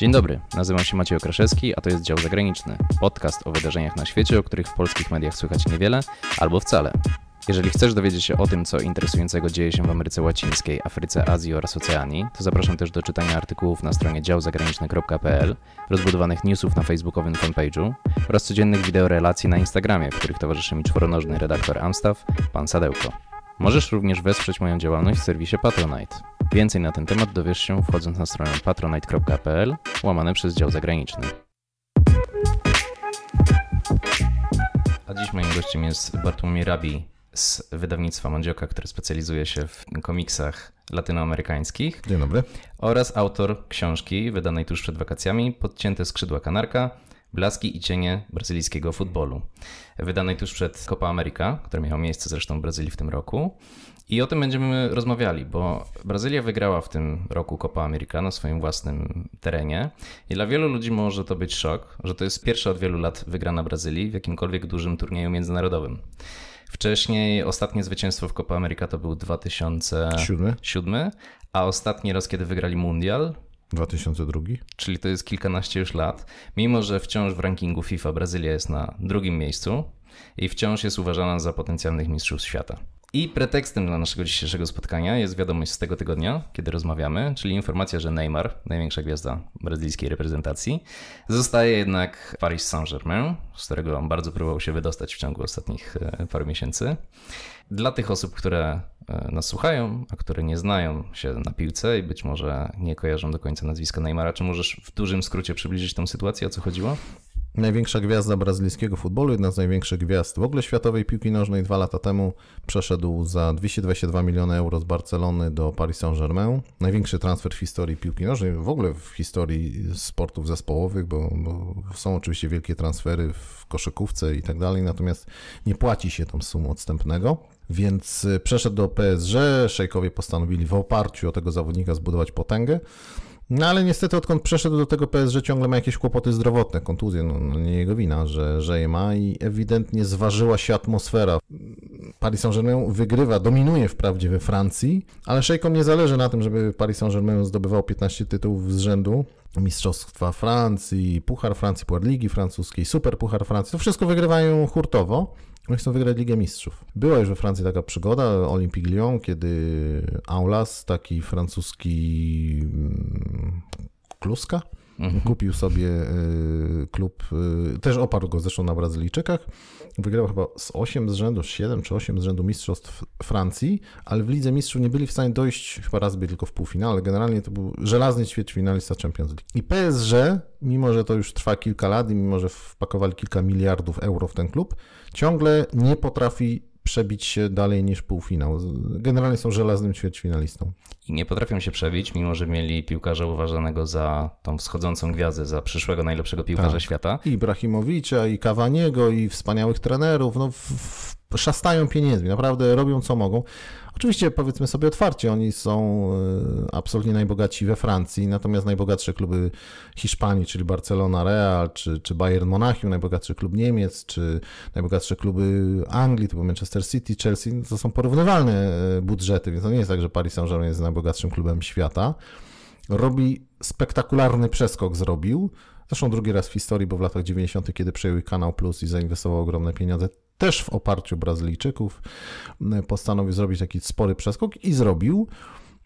Dzień dobry, nazywam się Maciej Okraszewski, a to jest Dział Zagraniczny, podcast o wydarzeniach na świecie, o których w polskich mediach słychać niewiele albo wcale. Jeżeli chcesz dowiedzieć się o tym, co interesującego dzieje się w Ameryce Łacińskiej, Afryce, Azji oraz Oceanii, to zapraszam też do czytania artykułów na stronie działzagraniczny.pl, rozbudowanych newsów na facebookowym fanpage'u oraz codziennych wideorelacji na Instagramie, w których towarzyszy mi czworonożny redaktor Amstaff, pan Sadełko. Możesz również wesprzeć moją działalność w serwisie Patronite. Więcej na ten temat dowiesz się wchodząc na stronę patronite.pl łamane przez dział zagraniczny. A dziś moim gościem jest Bartłomiej Rabi z wydawnictwa Mandzioka, który specjalizuje się w komiksach latynoamerykańskich. Dzień dobry. Oraz autor książki wydanej tuż przed wakacjami Podcięte skrzydła kanarka, Blaski i cienie brazylijskiego futbolu. Wydanej tuż przed Copa America, która miała miejsce zresztą w Brazylii w tym roku. I o tym będziemy rozmawiali, bo Brazylia wygrała w tym roku Copa America na swoim własnym terenie. I dla wielu ludzi może to być szok, że to jest pierwsza od wielu lat wygrana Brazylii w jakimkolwiek dużym turnieju międzynarodowym. Wcześniej ostatnie zwycięstwo w Copa America to był 2007, a ostatni raz, kiedy wygrali Mundial 2002. Czyli to jest kilkanaście już lat. Mimo, że wciąż w rankingu FIFA Brazylia jest na drugim miejscu i wciąż jest uważana za potencjalnych mistrzów świata. I pretekstem dla naszego dzisiejszego spotkania jest wiadomość z tego tygodnia, kiedy rozmawiamy, czyli informacja, że Neymar, największa gwiazda brazylijskiej reprezentacji, zostaje jednak Paris Saint-Germain, z którego bardzo próbował się wydostać w ciągu ostatnich e, paru miesięcy. Dla tych osób, które e, nas słuchają, a które nie znają się na piłce i być może nie kojarzą do końca nazwiska Neymara, czy możesz w dużym skrócie przybliżyć tą sytuację, o co chodziło? Największa gwiazda brazylijskiego futbolu, jedna z największych gwiazd w ogóle światowej piłki nożnej dwa lata temu przeszedł za 222 miliony euro z Barcelony do Paris Saint-Germain. Największy transfer w historii piłki nożnej, w ogóle w historii sportów zespołowych, bo, bo są oczywiście wielkie transfery w koszykówce i tak dalej, natomiast nie płaci się tam sumą odstępnego. Więc e, przeszedł do PSG, szejkowie postanowili w oparciu o tego zawodnika zbudować potęgę. No ale niestety odkąd przeszedł do tego PSG ciągle ma jakieś kłopoty zdrowotne, kontuzje, no, no nie jego wina, że, że je ma i ewidentnie zważyła się atmosfera. Paris Saint-Germain wygrywa, dominuje wprawdzie we Francji, ale szejkom nie zależy na tym, żeby Paris Saint-Germain zdobywał 15 tytułów z rzędu. Mistrzostwa Francji, Puchar Francji, Puchar Ligi Francuskiej, Super Puchar Francji, to wszystko wygrywają hurtowo. Oni no chcą wygrać Ligę Mistrzów. Była już we Francji taka przygoda, Olympique Lyon, kiedy Aulas, taki francuski mm, kluska, mhm. kupił sobie y, klub, y, też oparł go zresztą na Brazylijczykach, wygrał chyba z 8 z rzędu, 7 czy 8 z rzędu Mistrzostw Francji, ale w Lidze Mistrzów nie byli w stanie dojść, chyba raz by tylko w półfinale. Generalnie to był żelazny ćwierćfinalista Champions League. I PSG, mimo że to już trwa kilka lat i mimo że wpakowali kilka miliardów euro w ten klub, ciągle nie potrafi przebić się dalej niż półfinał. Generalnie są żelaznym ćwierćfinalistą. I nie potrafią się przebić, mimo że mieli piłkarza uważanego za tą wschodzącą gwiazdę, za przyszłego najlepszego piłkarza tak. świata. I Ibrahimowicza, i Kawaniego, i wspaniałych trenerów. No, w, w szastają pieniędzmi, naprawdę robią co mogą. Oczywiście powiedzmy sobie otwarcie, oni są e, absolutnie najbogaci we Francji, natomiast najbogatsze kluby Hiszpanii, czyli Barcelona, Real, czy, czy Bayern Monachium, najbogatszy klub Niemiec, czy najbogatsze kluby Anglii, typu Manchester City, Chelsea, no to są porównywalne e, budżety, więc to nie jest tak, że Paris Saint-Germain jest najbogatszym klubem świata. Robi spektakularny przeskok, zrobił. Zresztą drugi raz w historii, bo w latach 90., kiedy przejął kanał Plus i zainwestował ogromne pieniądze, też w oparciu Brazylijczyków postanowił zrobić taki spory przeskok i zrobił.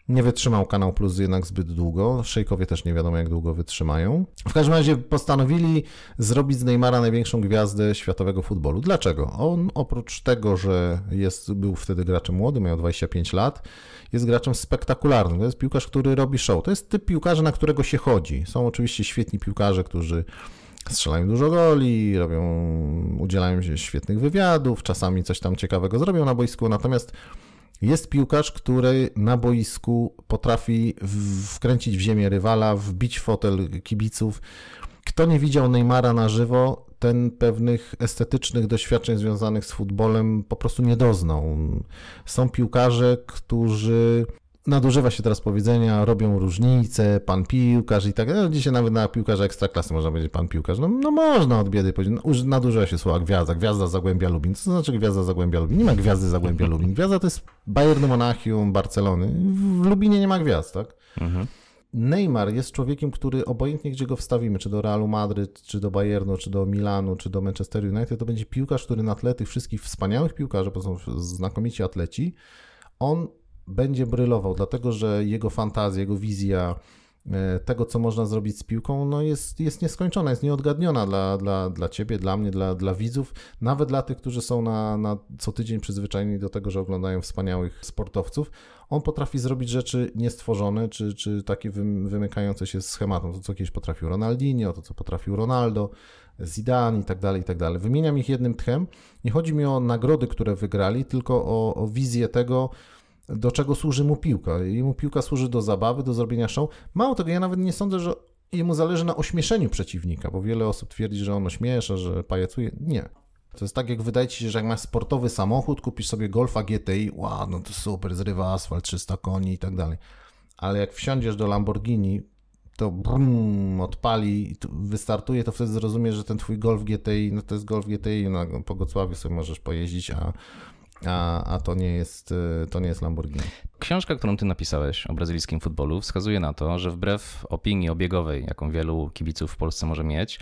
Nie wytrzymał Kanał Plus jednak zbyt długo. Szejkowie też nie wiadomo, jak długo wytrzymają. W każdym razie postanowili zrobić z Neymara największą gwiazdę światowego futbolu. Dlaczego? On oprócz tego, że jest, był wtedy graczem młodym, miał 25 lat, jest graczem spektakularnym. To jest piłkarz, który robi show. To jest typ piłkarza, na którego się chodzi. Są oczywiście świetni piłkarze, którzy strzelają dużo goli, robią, udzielają się świetnych wywiadów, czasami coś tam ciekawego zrobią na boisku, natomiast jest piłkarz, który na boisku potrafi wkręcić w ziemię rywala, wbić fotel kibiców. Kto nie widział Neymara na żywo, ten pewnych estetycznych doświadczeń związanych z futbolem po prostu nie doznał. Są piłkarze, którzy nadużywa się teraz powiedzenia, robią różnice, pan piłkarz i tak dalej. No, dzisiaj nawet na piłkarza ekstraklasy można powiedzieć pan piłkarz. No, no można od biedy powiedzieć. No, nadużywa się słowa gwiazda. Gwiazda Zagłębia Lubin. Co to znaczy gwiazda Zagłębia Lubin? Nie ma gwiazdy Zagłębia Lubin. Gwiazda to jest Bayern Monachium, Barcelony. W Lubinie nie ma gwiazd, tak? Mhm. Neymar jest człowiekiem, który obojętnie gdzie go wstawimy, czy do Realu Madryt, czy do Bayernu, czy do Milanu, czy do Manchester United, to będzie piłkarz, który na tle tych wszystkich wspaniałych piłkarzy, bo są znakomici atleci, on będzie brylował, dlatego że jego fantazja, jego wizja e, tego, co można zrobić z piłką, no jest, jest nieskończona, jest nieodgadniona dla, dla, dla ciebie, dla mnie, dla, dla widzów, nawet dla tych, którzy są na, na co tydzień przyzwyczajeni do tego, że oglądają wspaniałych sportowców. On potrafi zrobić rzeczy niestworzone, czy, czy takie wymykające się z schematem, to co kiedyś potrafił Ronaldinho, to co potrafił Ronaldo, Zidane i tak dalej, i tak dalej. Wymieniam ich jednym tchem. Nie chodzi mi o nagrody, które wygrali, tylko o, o wizję tego, do czego służy mu piłka. Jemu piłka służy do zabawy, do zrobienia show. Mało tego, ja nawet nie sądzę, że jemu zależy na ośmieszeniu przeciwnika, bo wiele osób twierdzi, że on ośmiesza, że pajacuje. Nie. To jest tak, jak wydaje ci się, że jak masz sportowy samochód, kupisz sobie Golfa GTI, wow, no to super, zrywa asfalt, 300 koni i tak dalej. Ale jak wsiądziesz do Lamborghini, to brum, odpali, wystartuje, to wtedy zrozumiesz, że ten twój Golf GTI, no to jest Golf GTI, no, po Gocławiu sobie możesz pojeździć, a a, a to, nie jest, y, to nie jest Lamborghini. Książka, którą ty napisałeś o brazylijskim futbolu, wskazuje na to, że wbrew opinii obiegowej, jaką wielu kibiców w Polsce może mieć,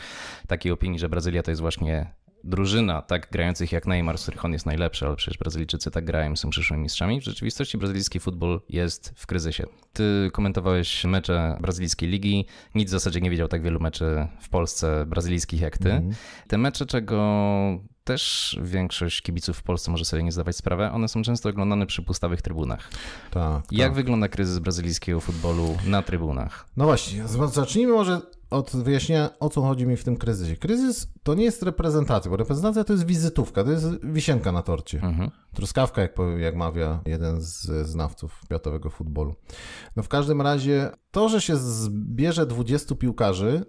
takiej opinii, że Brazylia to jest właśnie drużyna tak grających jak Neymar, z których on jest najlepszy, ale przecież Brazylijczycy tak grają, są przyszłymi mistrzami. W rzeczywistości brazylijski futbol jest w kryzysie. Ty komentowałeś mecze brazylijskiej ligi, nic w zasadzie nie widział tak wielu meczy w Polsce brazylijskich jak ty. Mm. Te mecze, czego też większość kibiców w Polsce może sobie nie zdawać sprawy, one są często oglądane przy pustawych trybunach. Tak. Jak tak. wygląda kryzys brazylijskiego futbolu na trybunach? No właśnie, zacznijmy może od wyjaśnienia, o co chodzi mi w tym kryzysie. Kryzys to nie jest reprezentacja, bo reprezentacja to jest wizytówka, to jest wisienka na torcie. Mhm. Truskawka, jak, jak mawia jeden z znawców światowego futbolu. No w każdym razie to, że się zbierze 20 piłkarzy,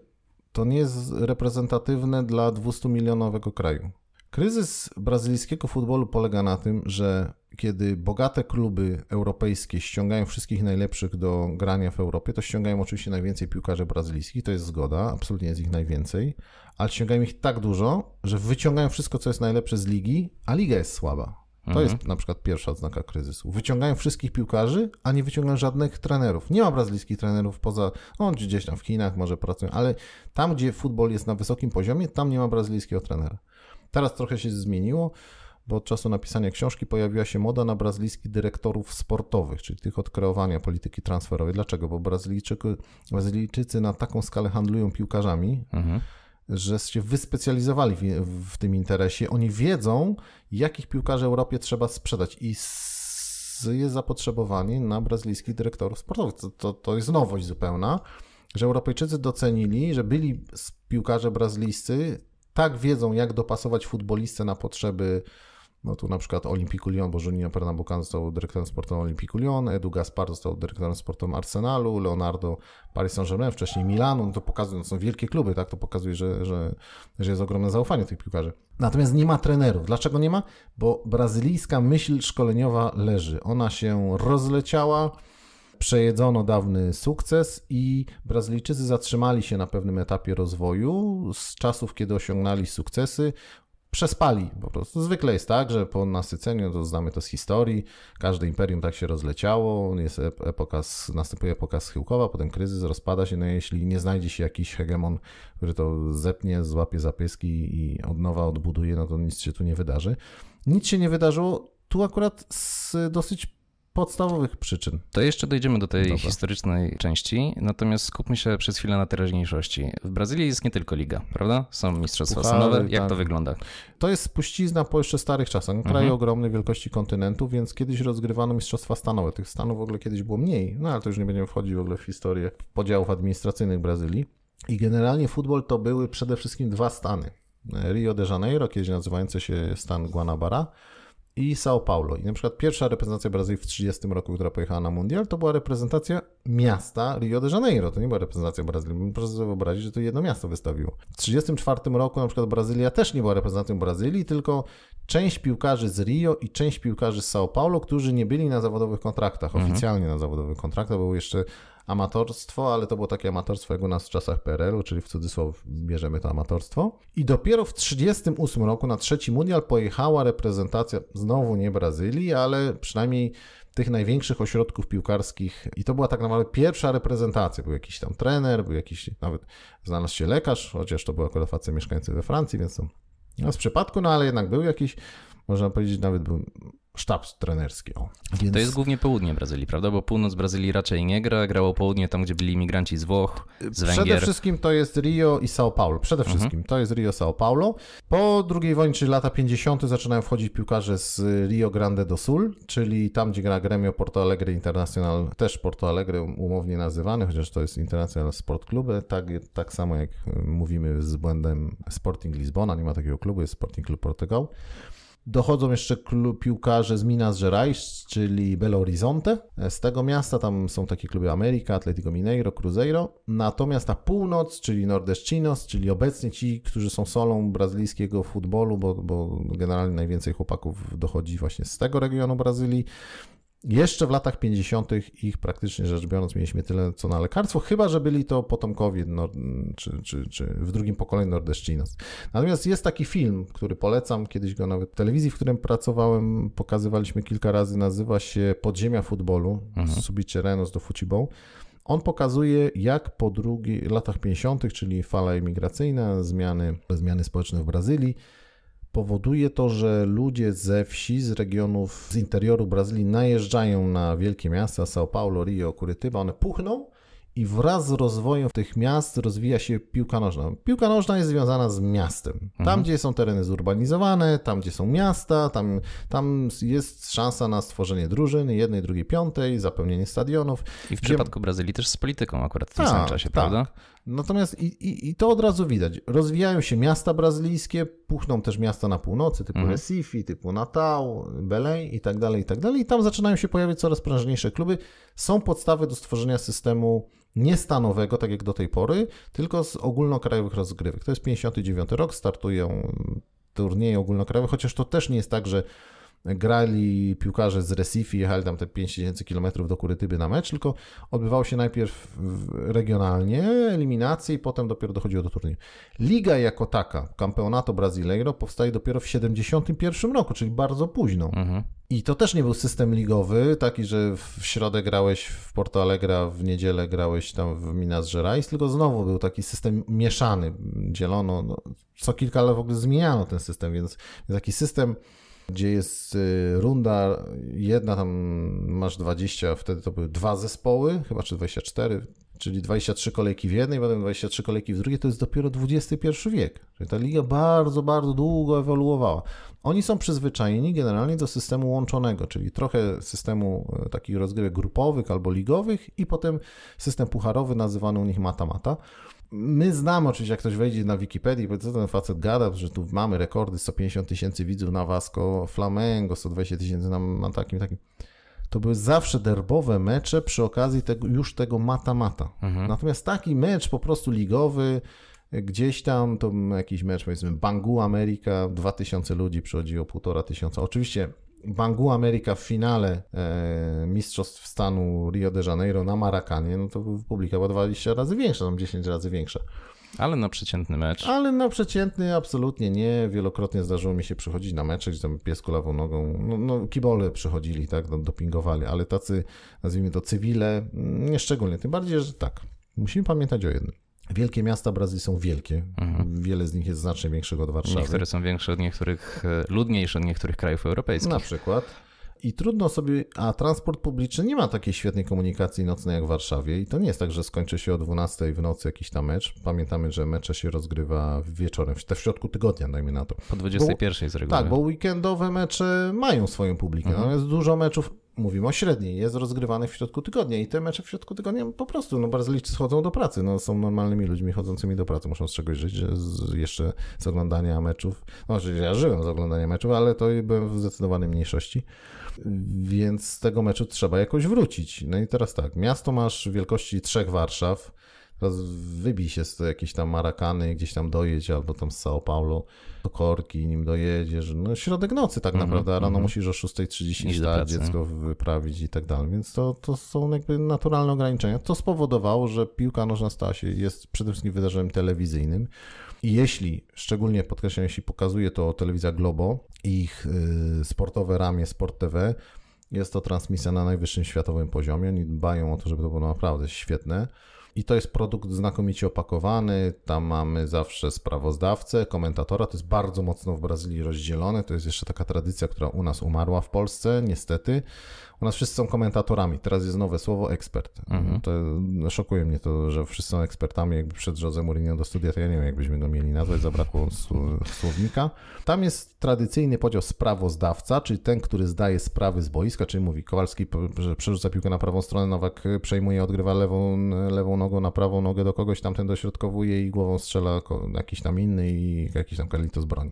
to nie jest reprezentatywne dla 200 milionowego kraju. Kryzys brazylijskiego futbolu polega na tym, że kiedy bogate kluby europejskie ściągają wszystkich najlepszych do grania w Europie, to ściągają oczywiście najwięcej piłkarzy brazylijskich, to jest zgoda, absolutnie jest ich najwięcej, ale ściągają ich tak dużo, że wyciągają wszystko, co jest najlepsze z ligi, a liga jest słaba. To mhm. jest na przykład pierwsza odznaka kryzysu. Wyciągają wszystkich piłkarzy, a nie wyciągają żadnych trenerów. Nie ma brazylijskich trenerów poza, no gdzieś tam w Chinach może pracują, ale tam, gdzie futbol jest na wysokim poziomie, tam nie ma brazylijskiego trenera. Teraz trochę się zmieniło, bo od czasu napisania książki pojawiła się moda na brazylijskich dyrektorów sportowych, czyli tych od kreowania polityki transferowej. Dlaczego? Bo Brazylijczycy, Brazylijczycy na taką skalę handlują piłkarzami, mhm. że się wyspecjalizowali w, w tym interesie. Oni wiedzą, jakich piłkarzy Europie trzeba sprzedać i jest zapotrzebowanie na brazylijskich dyrektorów sportowych. To, to, to jest nowość zupełna, że Europejczycy docenili, że byli piłkarze brazylijscy tak wiedzą, jak dopasować futbolistę na potrzeby no tu na przykład Olimpiku Lyon, bo Juninho Pernambucan został dyrektorem sportowym Olimpiku Lyon, Edu Gaspar został dyrektorem sportowym Arsenalu, Leonardo Paris Saint-Germain, wcześniej Milanu, no to pokazuje, no są wielkie kluby, tak, to pokazuje, że, że, że jest ogromne zaufanie tych piłkarzy. Natomiast nie ma trenerów. Dlaczego nie ma? Bo brazylijska myśl szkoleniowa leży. Ona się rozleciała, przejedzono dawny sukces i Brazylijczycy zatrzymali się na pewnym etapie rozwoju. Z czasów, kiedy osiągnęli sukcesy, przespali. Po prostu zwykle jest tak, że po nasyceniu, to znamy to z historii, każde imperium tak się rozleciało, jest epoka, następuje epoka schyłkowa, potem kryzys, rozpada się, no jeśli nie znajdzie się jakiś hegemon, który to zepnie, złapie zapyski i od nowa odbuduje, no to nic się tu nie wydarzy. Nic się nie wydarzyło. Tu akurat z dosyć podstawowych przyczyn. To jeszcze dojdziemy do tej Dobra. historycznej części, natomiast skupmy się przez chwilę na teraźniejszości. W Brazylii jest nie tylko liga, prawda? Są mistrzostwa stanowe. Jak tak. to wygląda? To jest spuścizna po jeszcze starych czasach. Kraj mhm. ogromnej wielkości kontynentu, więc kiedyś rozgrywano mistrzostwa stanowe. Tych stanów w ogóle kiedyś było mniej, no ale to już nie będziemy wchodzić w ogóle w historię podziałów administracyjnych Brazylii. I generalnie futbol to były przede wszystkim dwa stany. Rio de Janeiro, kiedyś nazywający się stan Guanabara i São Paulo. I na przykład pierwsza reprezentacja Brazylii w 30 roku, która pojechała na mundial, to była reprezentacja miasta Rio de Janeiro. To nie była reprezentacja Brazylii. Proszę sobie wyobrazić, że to jedno miasto wystawiło. W 34 roku na przykład Brazylia też nie była reprezentacją Brazylii, tylko część piłkarzy z Rio i część piłkarzy z São Paulo, którzy nie byli na zawodowych kontraktach, mhm. oficjalnie na zawodowych kontraktach, były jeszcze amatorstwo, ale to było takie amatorstwo jak u nas w czasach PRL-u, czyli w cudzysłów bierzemy to amatorstwo. I dopiero w 1938 roku na trzeci mundial pojechała reprezentacja znowu nie Brazylii, ale przynajmniej tych największych ośrodków piłkarskich i to była tak naprawdę pierwsza reprezentacja. Był jakiś tam trener, był jakiś nawet znalazł się lekarz, chociaż to była akurat facet mieszkający we Francji, więc to z przypadku, no ale jednak był jakiś, można powiedzieć, nawet był sztab trenerski. O, więc... To jest głównie południe Brazylii, prawda? Bo północ Brazylii raczej nie gra, grało południe tam, gdzie byli imigranci z Włoch, z Węgier. Przede wszystkim to jest Rio i São Paulo. Przede mhm. wszystkim mhm. to jest Rio, São Paulo. Po II wojnie, czyli lata 50. zaczynają wchodzić piłkarze z Rio Grande do Sul, czyli tam, gdzie gra Gremio Porto Alegre Internacional, też Porto Alegre umownie nazywany, chociaż to jest International Sport Club, tak, tak samo jak mówimy z błędem Sporting Lizbona, nie ma takiego klubu, jest Sporting Club Portugal. Dochodzą jeszcze klub, piłkarze z Minas Gerais, czyli Belo Horizonte. Z tego miasta tam są takie kluby Ameryka, Atletico Mineiro, Cruzeiro. Natomiast na północ, czyli Nordestinos, czyli obecnie ci, którzy są solą brazylijskiego futbolu, bo, bo generalnie najwięcej chłopaków dochodzi właśnie z tego regionu Brazylii. Jeszcze w latach 50. ich praktycznie rzecz biorąc mieliśmy tyle co na lekarstwo, chyba że byli to potomkowie czy, czy, czy w drugim pokoleniu Nordeszczynos. Natomiast jest taki film, który polecam, kiedyś go nawet w telewizji, w którym pracowałem, pokazywaliśmy kilka razy, nazywa się Podziemia futbolu, mhm. Subicie Renos do Fucibą. On pokazuje, jak po drugi, latach 50., czyli fala imigracyjna, zmiany, zmiany społeczne w Brazylii, powoduje to, że ludzie ze wsi, z regionów, z interioru Brazylii najeżdżają na wielkie miasta São Paulo, Rio, Curitiba, one puchną i wraz z rozwojem tych miast rozwija się piłka nożna. Piłka nożna jest związana z miastem. Tam, mhm. gdzie są tereny zurbanizowane, tam, gdzie są miasta, tam, tam jest szansa na stworzenie drużyny, jednej, drugiej, piątej, zapełnienie stadionów. I w gdzie... przypadku Brazylii też z polityką akurat w tym tak, samym czasie, tak. prawda? Natomiast i, i, i, to od razu widać. Rozwijają się miasta brazylijskie, puchną też miasta na północy, typu mhm. Recife, typu Natal, Belém i tak dalej, i tak dalej. I tam zaczynają się pojawiać coraz prężniejsze kluby. Są podstawy do stworzenia systemu niestanowego, tak jak do tej pory, tylko z ogólnokrajowych rozgrywek. To jest 59 rok, startują turnieje ogólnokrajowe, chociaż to też nie jest tak, że grali piłkarze z Recife, jechali tam te 5000 km do Kurytyby na mecz, tylko odbywało się najpierw regionalnie, eliminacje i potem dopiero dochodziło do turnieju. Liga jako taka, Campeonato Brasileiro, powstaje dopiero w 1971 roku, czyli bardzo późno. Mhm. I to też nie był system ligowy, taki, że w środę grałeś w Porto Alegre, w niedzielę grałeś tam w Minas Gerais, tylko znowu był taki system mieszany, dzielono, no, co kilka lat w ogóle zmieniano ten system, więc taki system gdzie jest y, runda jedna, tam masz 20, wtedy to były dwa zespoły, chyba czy 24, czyli 23 kolejki w jednej, potem 23 kolejki w drugiej, to jest dopiero XXI wiek. Czyli ta liga bardzo, bardzo długo ewoluowała. Oni są przyzwyczajeni generalnie do systemu łączonego, czyli trochę systemu e, takich rozgrywek grupowych albo ligowych i potem system pucharowy nazywany u nich mata-mata my znamy oczywiście, jak ktoś wejdzie na Wikipedię, bo co ten facet gada, że tu mamy rekordy, 150 tysięcy widzów na Vasco Flamengo, 120 tysięcy na, na takim, takim. To były zawsze derbowe mecze przy okazji tego, już tego mata-mata. Mhm. Natomiast taki mecz po prostu ligowy, gdzieś tam, to jakiś mecz, powiedzmy Bangu Amerika, 2000 ludzi przychodziło, półtora tysiąca. Oczywiście Bangu America w finale e, Mistrzostw Stanu Rio de Janeiro na Marakanie, no to publika była 20 razy większa, tam 10 razy większa. Ale na przeciętny mecz. Ale na przeciętny absolutnie nie. Wielokrotnie zdarzyło mi się przychodzić na mecze, gdzie tam pies kulawą nogą, no, no kibole przychodzili, tak, no, dopingowali, ale tacy, nazwijmy to cywile, mm, nie szczególnie. Tym bardziej, że tak, musimy pamiętać o jednym. Wielkie miasta Brazylii są wielkie. Mhm. Wiele z nich jest znacznie większych od Warszawy. Niektóre są większe od niektórych, e, ludniejsze od niektórych krajów europejskich. Na przykład. I trudno sobie, a transport publiczny nie ma takiej świetnej komunikacji nocnej jak w Warszawie. I to nie jest tak, że skończy się o 12 w nocy jakiś tam mecz. Pamiętamy, że mecze się rozgrywa wieczorem, w środku tygodnia, dajmy na to. Po 21 bo, z reguły. Tak, bo weekendowe mecze mają swoją publikę. Mhm. Natomiast dużo meczów mówimy o średniej, jest rozgrywany w środku tygodnia i te mecze w środku tygodnia po prostu, no Brazylijczycy chodzą do pracy, no są normalnymi ludźmi chodzącymi do pracy, muszą z czegoś żyć, z, jeszcze z oglądania meczów, no ja żyłem z oglądania meczów, ale to byłem w zdecydowanej mniejszości, więc z tego meczu trzeba jakoś wrócić. No i teraz tak, miasto masz wielkości trzech Warszaw, Teraz wybij się z jakiejś tam Marakany, gdzieś tam dojedź, albo tam z São Paulo do Korki, nim dojedziesz. No, środek nocy tak mm -hmm, naprawdę, rano mm -hmm. musisz o 6.30 tak, dziecko wyprawić i tak dalej. Więc to, to są jakby naturalne ograniczenia. To spowodowało, że piłka nożna stała się, jest przede wszystkim wydarzeniem telewizyjnym. I jeśli, szczególnie podkreślam, jeśli pokazuje to telewizja Globo i ich yy, sportowe ramię Sport TV, jest to transmisja na najwyższym światowym poziomie. Oni dbają o to, żeby to było naprawdę świetne. I to jest produkt znakomicie opakowany. Tam mamy zawsze sprawozdawcę, komentatora. To jest bardzo mocno w Brazylii rozdzielone. To jest jeszcze taka tradycja, która u nas umarła w Polsce, niestety. U nas wszyscy są komentatorami. Teraz jest nowe słowo ekspert. Mhm. To, szokuje mnie to, że wszyscy są ekspertami. Jakby przed Jose Mourinho do studia, to ja nie wiem, jakbyśmy go mieli nazwać, zabrakło słownika. Tam jest tradycyjny podział sprawozdawca, czyli ten, który zdaje sprawy z boiska, czyli mówi Kowalski, że przerzuca piłkę na prawą stronę, Nowak przejmuje, odgrywa lewą, lewą nogą na prawą nogę do kogoś, tamten dośrodkowuje i głową strzela jakiś tam inny i jakiś tam z broni.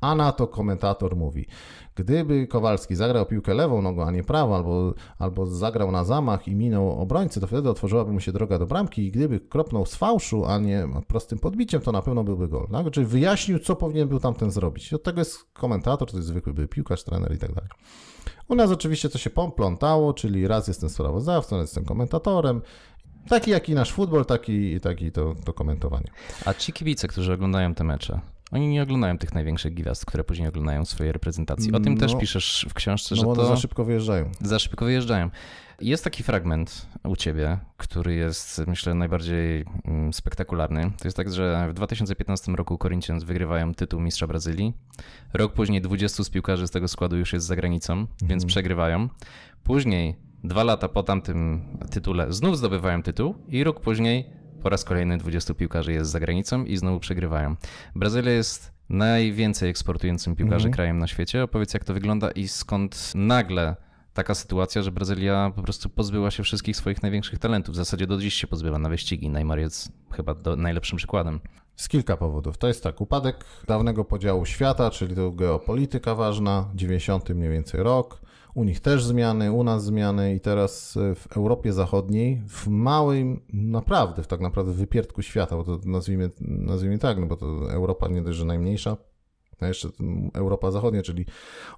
A na to komentator mówi, gdyby Kowalski zagrał piłkę lewą nogą, a nie prawą, albo, albo zagrał na zamach i minął obrońcy, to wtedy otworzyłaby mu się droga do bramki i gdyby kropnął z fałszu, a nie prostym podbiciem, to na pewno byłby gol. Tak? No, czyli wyjaśnił, co powinien był tamten zrobić. Od tego jest komentator, to jest zwykły był piłkarz, trener i tak dalej. U nas oczywiście to się plątało, czyli raz jestem sprawozdawcą, raz jestem komentatorem, Taki jaki nasz futbol, taki, taki to, to komentowanie. A ci kibice, którzy oglądają te mecze, oni nie oglądają tych największych gwiazd, które później oglądają swoje reprezentacje. O tym no, też piszesz w książce, no że one to... za szybko wyjeżdżają. Za szybko wyjeżdżają. Jest taki fragment u ciebie, który jest, myślę, najbardziej mm, spektakularny. To jest tak, że w 2015 roku Corinthians wygrywają tytuł mistrza Brazylii. Rok później 20 z piłkarzy z tego składu już jest za granicą, więc mhm. przegrywają. Później, dwa lata po tamtym tytule, znów zdobywają tytuł i rok później po raz kolejny 20 piłkarzy jest za granicą i znowu przegrywają. Brazylia jest najwięcej eksportującym piłkarzy mhm. krajem na świecie. Opowiedz, jak to wygląda i skąd nagle taka sytuacja, że Brazylia po prostu pozbyła się wszystkich swoich największych talentów. W zasadzie do dziś się pozbywa na wyścigi. Neymar jest chyba do, najlepszym przykładem. Z kilka powodów. To jest tak, upadek dawnego podziału świata, czyli to geopolityka ważna, 90 mniej więcej rok, u nich też zmiany, u nas zmiany i teraz y, w Europie Zachodniej, w małym, naprawdę, w tak naprawdę wypierdku świata, bo to nazwijmy, nazwijmy tak, no bo to Europa nie dość, że najmniejsza, a jeszcze Europa Zachodnia, czyli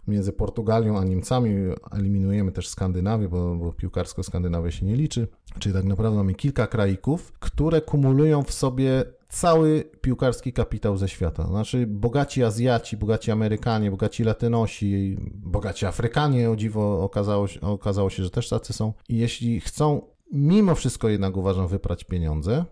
między Portugalią a Niemcami eliminujemy też Skandynawię, bo, bo piłkarsko Skandynawia się nie liczy. Czyli tak naprawdę mamy kilka krajków, które kumulują w sobie cały piłkarski kapitał ze świata. Znaczy bogaci Azjaci, bogaci Amerykanie, bogaci Latynosi, bogaci Afrykanie, o dziwo okazało się, okazało się że też tacy są. I jeśli chcą mimo wszystko jednak uważam wyprać pieniądze,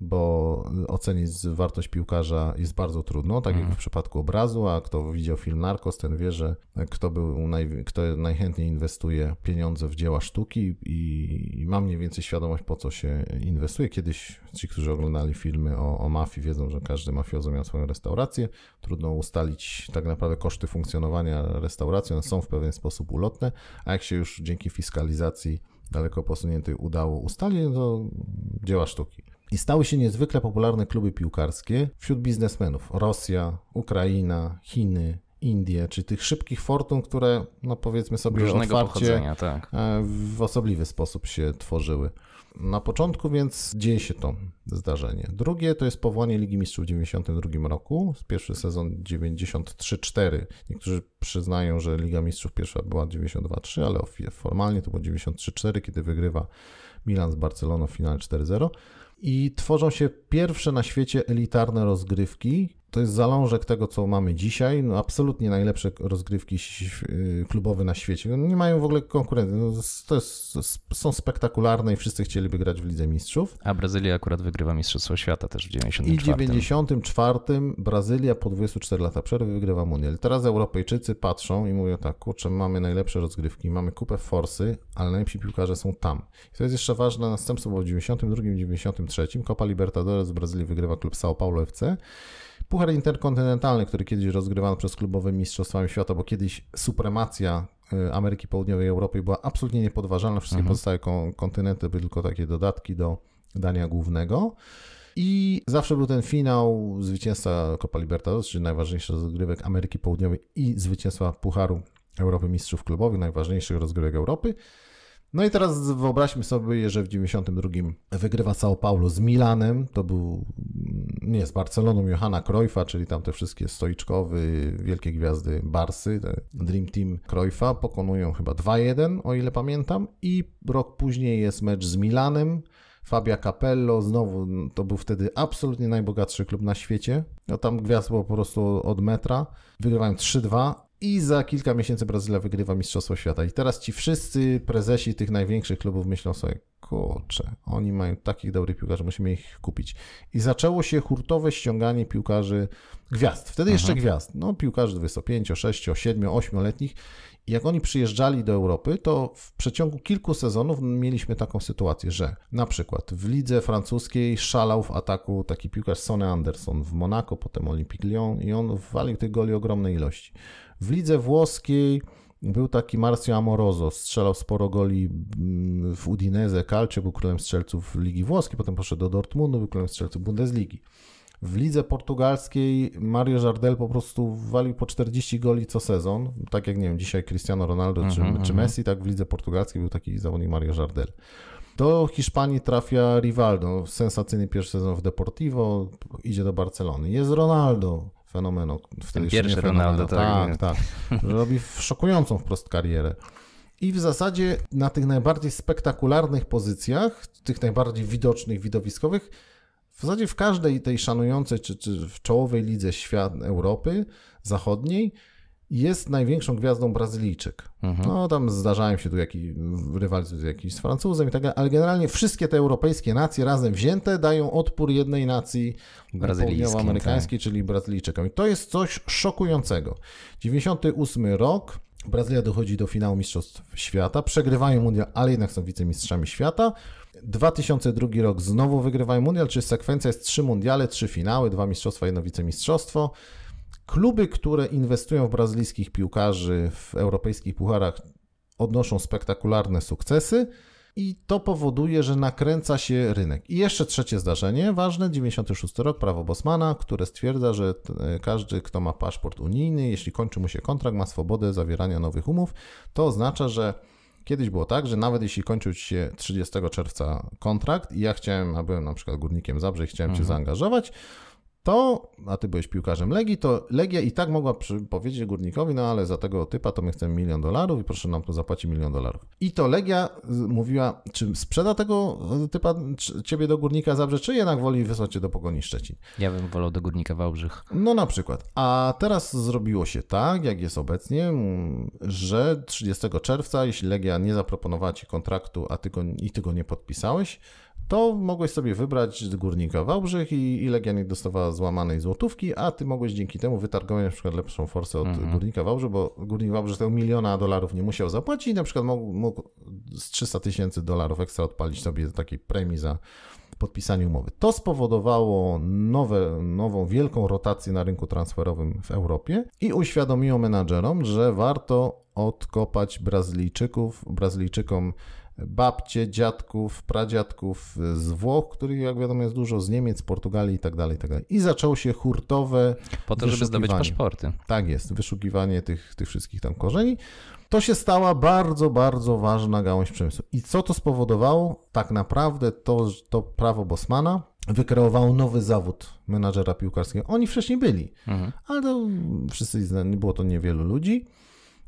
bo ocenić wartość piłkarza jest bardzo trudno, tak jak mhm. w przypadku obrazu, a kto widział film Narcos, ten wie, że kto, był naj, kto najchętniej inwestuje pieniądze w dzieła sztuki i, i ma mniej więcej świadomość, po co się inwestuje. Kiedyś ci, którzy oglądali filmy o, o mafii, wiedzą, że każdy mafiozo miał swoją restaurację. Trudno ustalić tak naprawdę koszty funkcjonowania restauracji, one są w pewien sposób ulotne, a jak się już dzięki fiskalizacji daleko posuniętej udało ustalić, no to dzieła sztuki i stały się niezwykle popularne kluby piłkarskie wśród biznesmenów Rosja, Ukraina, Chiny, Indie, czy tych szybkich fortun, które, no powiedzmy sobie, Różnego otwarcie tak. E, w osobliwy sposób się tworzyły. Na początku więc dzieje się to zdarzenie. Drugie to jest powołanie Ligi Mistrzów w 1992 roku. Pierwszy sezon 93-4. Niektórzy przyznają, że Liga Mistrzów pierwsza była 92-3, ale formalnie to było 93-4, kiedy wygrywa Milan z Barceloną w finale 4-0 i tworzą się pierwsze na świecie elitarne rozgrywki, to jest zalążek tego, co mamy dzisiaj. No, absolutnie najlepsze rozgrywki y, klubowe na świecie. No, nie mają w ogóle konkurencji. No, to jest, są spektakularne i wszyscy chcieliby grać w Lidze Mistrzów. A Brazylia akurat wygrywa Mistrzostwo Świata też w 94. I w 94 Brazylia po 24 lata przerwy wygrywa Mundial. Teraz Europejczycy patrzą i mówią tak, kurczę, mamy najlepsze rozgrywki, mamy kupę forsy, ale najlepsi piłkarze są tam. I to jest jeszcze ważne następstwo, bo w 92-93 Copa Libertadores w Brazylii wygrywa klub São Paulo FC. Puchar Interkontynentalny, który kiedyś rozgrywano przez klubowe Mistrzostwami Świata, bo kiedyś supremacja y, Ameryki Południowej i Europy była absolutnie niepodważalna. Wszystkie mhm. pozostałe kontynenty były tylko takie dodatki do dania głównego. I zawsze był ten finał zwycięstwa Copa Libertadores, czyli najważniejszych rozgrywek Ameryki Południowej i zwycięstwa Pucharu Europy Mistrzów Klubowych, najważniejszych rozgrywek Europy. No i teraz wyobraźmy sobie, że w 92 wygrywa São Paulo z Milanem, to był, mm, nie, z Barceloną Johanna Cruyffa, czyli tam te wszystkie stoiczkowy, wielkie gwiazdy Barsy, Dream Team Cruyffa, pokonują chyba 2-1, o ile pamiętam, i rok później jest mecz z Milanem, Fabia Capello, znowu to był wtedy absolutnie najbogatszy klub na świecie. No tam gwiazd było po prostu od metra. Wygrywają 3-2, i za kilka miesięcy Brazylia wygrywa Mistrzostwo Świata. I teraz ci wszyscy prezesi tych największych klubów myślą sobie, kurczę, oni mają takich dobrych piłkarzy, musimy ich kupić. I zaczęło się hurtowe ściąganie piłkarzy gwiazd. Wtedy Aha. jeszcze gwiazd. No, piłkarzy 25, 6, 7, 8-letnich jak oni przyjeżdżali do Europy, to w przeciągu kilku sezonów mieliśmy taką sytuację, że na przykład w lidze francuskiej szalał w ataku taki piłkarz Sonny Anderson w Monaco, potem Olympique Lyon i on walił tych goli ogromnej ilości. W lidze włoskiej był taki Marcio Amoroso, strzelał sporo goli mm, w Udinese, Calcio, był królem strzelców Ligi Włoskiej, potem poszedł do Dortmundu, był królem strzelców Bundesligi. W lidze portugalskiej Mario Jardel po prostu walił po 40 goli co sezon. Tak jak, nie wiem, dzisiaj Cristiano Ronaldo czy, mm -hmm. czy mhm. Messi, tak w lidze portugalskiej był taki zawodnik Mario Jardel. Do Hiszpanii trafia Rivaldo, sensacyjny pierwszy sezon w Deportivo, idzie do Barcelony. Jest Ronaldo, fenomeno. Wtedy pierwszy Ronaldo, tak. Tak, tak. Robi szokującą wprost karierę. I w zasadzie na tych najbardziej spektakularnych pozycjach, tych najbardziej widocznych, widowiskowych, w zasadzie w każdej tej szanującej czy, czy w czołowej lidze świat Europy Zachodniej jest największą gwiazdą Brazylijczyk. Mhm. No tam zdarzają się tu jakiś rywalizują z z Francuzem i tak dalej, ale generalnie wszystkie te europejskie nacje razem wzięte dają odpór jednej nacji południowoamerykańskiej, tak. czyli Brazylijczykom. I to jest coś szokującego. 98 rok, Brazylia dochodzi do finału Mistrzostw Świata, przegrywają mundial, ale jednak są wicemistrzami świata. 2002 rok znowu wygrywają mundial, czyli sekwencja jest trzy mundiale, trzy finały, dwa mistrzostwa, jedno wicemistrzostwo. Kluby, które inwestują w brazylijskich piłkarzy w europejskich pucharach odnoszą spektakularne sukcesy i to powoduje, że nakręca się rynek. I jeszcze trzecie zdarzenie, ważne, 96 rok, prawo Bosmana, które stwierdza, że e, każdy, kto ma paszport unijny, jeśli kończy mu się kontrakt, ma swobodę zawierania nowych umów. To oznacza, że Kiedyś było tak, że nawet jeśli kończył ci się 30 czerwca kontrakt i ja chciałem, a byłem na przykład górnikiem Zabrze i chciałem mhm. się zaangażować, to, a ty byłeś piłkarzem Legii, to Legia i tak mogła powiedzieć Górnikowi, no ale za tego typa to my chcemy milion dolarów i proszę nam to zapłacić milion dolarów. I to Legia mówiła, czy sprzeda tego e, typa ciebie do Górnika Zabrze, czy jednak woli wysłać cię do Pogoni Szczecin? Ja bym wolał do Górnika Wałbrzych. No na przykład. A teraz zrobiło się tak, jak jest obecnie, że 30 czerwca, jeśli Legia nie zaproponowała ci kontraktu a ty go, i ty go nie podpisałeś, to mogłeś sobie wybrać Górnika Wałbrzych i, i Legia nie dostawała złamanej złotówki, a ty mogłeś dzięki temu wytargować na przykład lepszą forsę od mhm. Górnika Wałbrzych, bo Górnik Wałbrzych tego miliona dolarów nie musiał zapłacić i na przykład mógł, mógł z 300 tysięcy dolarów ekstra odpalić sobie takiej premii za podpisanie umowy. To spowodowało nowe, nową wielką rotację na rynku transferowym w Europie i uświadomiło menadżerom, że warto odkopać Brazylijczyków, Brazylijczykom babcie, dziadków, pradziadków z Włoch, których jak wiadomo jest dużo, z Niemiec, Portugalii i tak dalej, i tak dalej. I zaczęło się hurtowe Po to, żeby zdobyć paszporty. Tak jest, wyszukiwanie tych, tych wszystkich tam korzeni. To się stała bardzo, bardzo ważna gałąź przemysłu. I co to spowodowało? Tak naprawdę to, to prawo Bosmana wykreowało nowy zawód menadżera piłkarskiego. Oni wcześniej byli, mhm. ale to wszyscy, było to niewielu ludzi.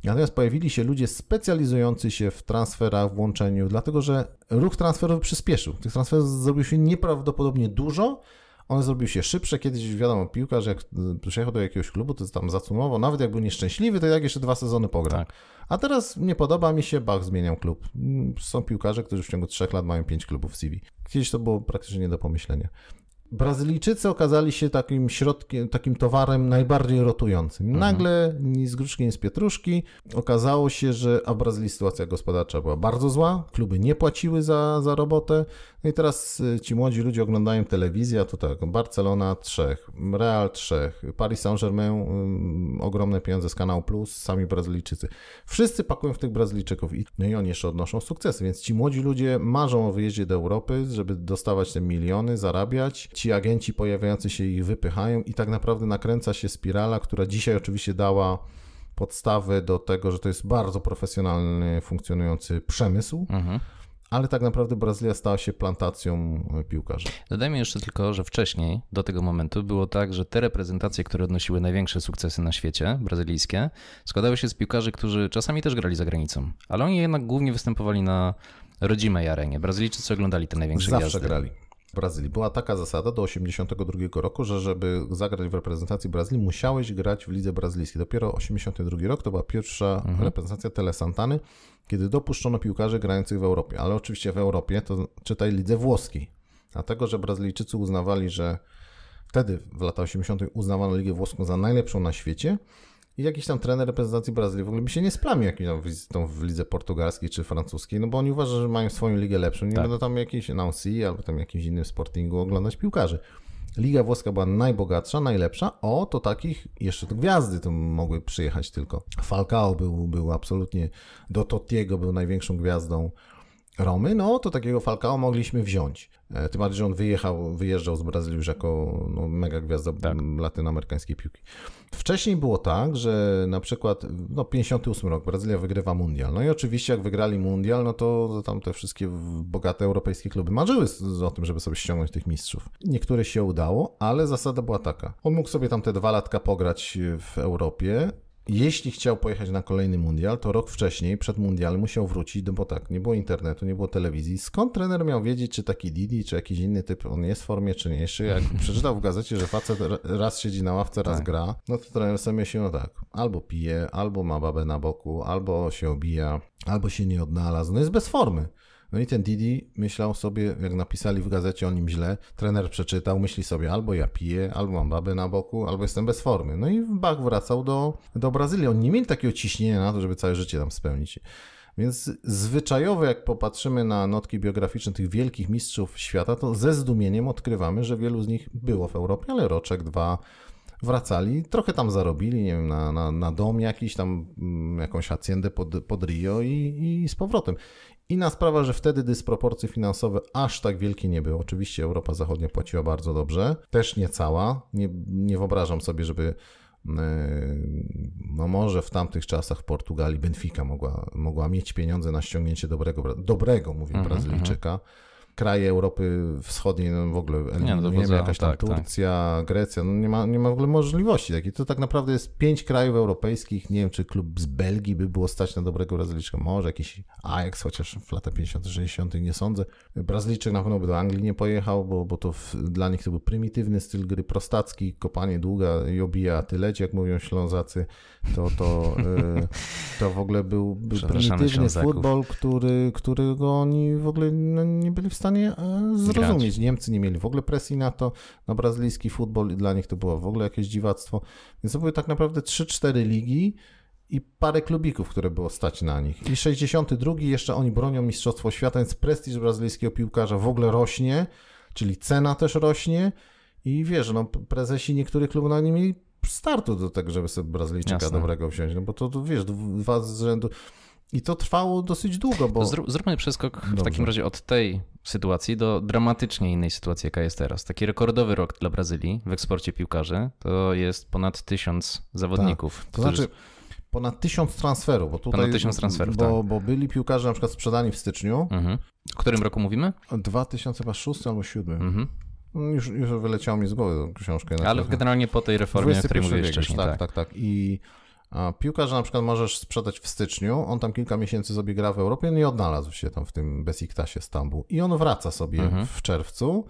Natomiast pojawili się ludzie specjalizujący się w transferach, włączeniu, dlatego że ruch transferowy przyspieszył. Tych transferów zrobił się nieprawdopodobnie dużo. One zrobiły się szybsze. Kiedyś, wiadomo, piłkarz jak y, przyjechał do jakiegoś klubu, to tam zacumował. Nawet jak był nieszczęśliwy, to jak jeszcze dwa sezony pograł. Tak. A teraz nie podoba mi się, Bach zmieniał klub. Są piłkarze, którzy w ciągu trzech lat mają pięć klubów w CV. Kiedyś to było praktycznie nie do pomyślenia. Brazylijczycy okazali się takim środkiem, takim towarem najbardziej rotującym. Mhm. Nagle ni z gruszki, ni z pietruszki okazało się, że a w Brazylii sytuacja gospodarcza była bardzo zła, kluby nie płaciły za, za robotę, no i teraz y, ci młodzi ludzie oglądają telewizję, a tu tak, Barcelona 3, Real 3, Paris Saint-Germain, mm, ogromne pieniądze z Kanał Plus, sami Brazylijczycy. Wszyscy pakują w tych Brazylijczyków i, no i oni jeszcze odnoszą sukcesy, więc ci młodzi ludzie marzą o wyjeździe do Europy, żeby dostawać te miliony, zarabiać. Ci agenci pojawiający się ich wypychają i tak naprawdę nakręca się spirala, która dzisiaj oczywiście dała podstawy do tego, że to jest bardzo profesjonalny, funkcjonujący przemysł. Mhm ale tak naprawdę Brazylia stała się plantacją e, piłkarzy. Dodajmy jeszcze tylko, że wcześniej, do tego momentu, było tak, że te reprezentacje, które odnosiły największe sukcesy na świecie, brazylijskie, składały się z piłkarzy, którzy czasami też grali za granicą, ale oni jednak głównie występowali na rodzimej arenie. Brazylijczycy oglądali te największe Zawsze gwiazdy. grali. W Brazylii była taka zasada do 82 roku, że żeby zagrać w reprezentacji Brazylii, musiałeś grać w lidze brazylijskiej. Dopiero 82 rok to była pierwsza mhm. reprezentacja Tele Santany, kiedy dopuszczono piłkarzy grających w Europie. Ale oczywiście w Europie, to czytaj lidze włoskiej. Dlatego, że Brazylijczycy uznawali, że wtedy w latach 80. uznawano Ligę Włoską za najlepszą na świecie, i jakiś tam trener reprezentacji Brazylii w ogóle mi się nie splamił jakimś tam wizytą w lidze portugalskiej czy francuskiej, no bo oni uważają, że mają swoją ligę lepszą, nie tak. będą tam jakiejś Nancy albo tam jakimś innym sportingu oglądać piłkarzy. Liga włoska była najbogatsza, najlepsza. O, to takich jeszcze to gwiazdy tu mogły przyjechać tylko. Falcao był, był absolutnie, do Totiego był największą gwiazdą. Romy, no to takiego Falcao mogliśmy wziąć. E, tym bardziej, że on wyjechał, wyjeżdżał z Brazylii już jako no, mega gwiazda tak. latynoamerykańskiej piłki. Wcześniej było tak, że na przykład no, 58 rok Brazylia wygrywa mundial. No i oczywiście jak wygrali mundial, no to tam te wszystkie bogate europejskie kluby marzyły o tym, żeby sobie ściągnąć tych mistrzów. Niektóre się udało, ale zasada była taka. On mógł sobie tam te dwa latka pograć w Europie, jeśli chciał pojechać na kolejny mundial, to rok wcześniej, przed mundialem, musiał wrócić, no bo tak, nie było internetu, nie było telewizji. Skąd trener miał wiedzieć, czy taki Didi, czy jakiś inny typ, on jest w formie, czy nie? Jeszcze jak przeczytał w gazecie, że facet raz siedzi na ławce, raz tak. gra, no to trener sobie myśli, no tak, albo pije, albo ma babę na boku, albo się obija, albo się nie odnalazł, no jest bez formy. No i ten Didi myślał sobie, jak napisali w gazecie o nim źle, trener przeczytał, myśli sobie, albo ja piję, albo mam babę na boku, albo jestem bez formy. No i Bach wracał do, do Brazylii. Oni nie mieli takiego ciśnienia na to, żeby całe życie tam spełnić. Więc zwyczajowo, jak popatrzymy na notki biograficzne tych wielkich mistrzów świata, to ze zdumieniem odkrywamy, że wielu z nich było w Europie, ale roczek, dwa wracali, trochę tam zarobili, nie wiem, na, na, na dom jakiś, tam mm, jakąś haciendę pod, pod Rio i, i z powrotem. Inna sprawa, że wtedy dysproporcje finansowe aż tak wielkie nie były. Oczywiście Europa Zachodnia płaciła bardzo dobrze, też nie cała. Nie, nie wyobrażam sobie, żeby e, no może w tamtych czasach w Portugalii Benfica mogła, mogła mieć pieniądze na ściągnięcie dobrego, dobrego mówię, mhm, mhm. Brazylijczyka. Mhm, kraje Europy Wschodniej, no w ogóle nie, no nie ma jakaś tam tak, tak. Turcja, tak. Grecja, no nie, ma, nie ma w ogóle możliwości takiej. To tak naprawdę jest pięć krajów europejskich, nie wiem czy klub z Belgii by było stać na dobrego Brazylijczyka, może jakiś Ajax, chociaż w lata 50 60 nie sądzę. Brazylijczyk na pewno by do Anglii nie pojechał, bo, bo to w, dla nich to był prymitywny styl gry, prostacki, kopanie długa i obija tyle, jak mówią Ślązacy, to, to, y, to w ogóle był, był prymitywny futbol, który, którego oni w ogóle no, nie byli w stanie e, zrozumieć. Grać. Niemcy nie mieli w ogóle presji na to, na brazylijski futbol i dla nich to było w ogóle jakieś dziwactwo. Więc to były tak naprawdę 3-4 ligi i parę klubików, które było stać na nich. I 62 jeszcze oni bronią Mistrzostwo Świata, więc prestiż brazylijskiego piłkarza w ogóle rośnie, czyli cena też rośnie. I wiesz, no prezesi niektórych klubów na nie mieli startu do tego, żeby sobie Brazylijczyka Jasne. dobrego wziąć, no bo to, to wiesz, dwa z rzędu i to trwało dosyć długo, bo... Zrób, zróbmy przeskok w Dobrze. takim razie od tej sytuacji do dramatycznie innej sytuacji, jaka jest teraz. Taki rekordowy rok dla Brazylii w eksporcie piłkarzy to jest ponad tysiąc zawodników. Tak. To którzy... znaczy ponad tysiąc transferów, bo tutaj... Ponad tysiąc transferów, bo, tak. bo byli piłkarze na przykład sprzedani w styczniu. Mhm. W którym roku mówimy? 2006 albo 2007. Mhm. Już, już wyleciało mi z głowy książkę. Znaczy- Ale generalnie po tej reformie, o której mówiłeś tak. tak, tak, tak. I Piłka, że na przykład możesz sprzedać w styczniu, on tam kilka miesięcy sobie gra w Europie, no i odnalazł się tam w tym Besiktasie Stambuł. I on wraca sobie mhm. w czerwcu.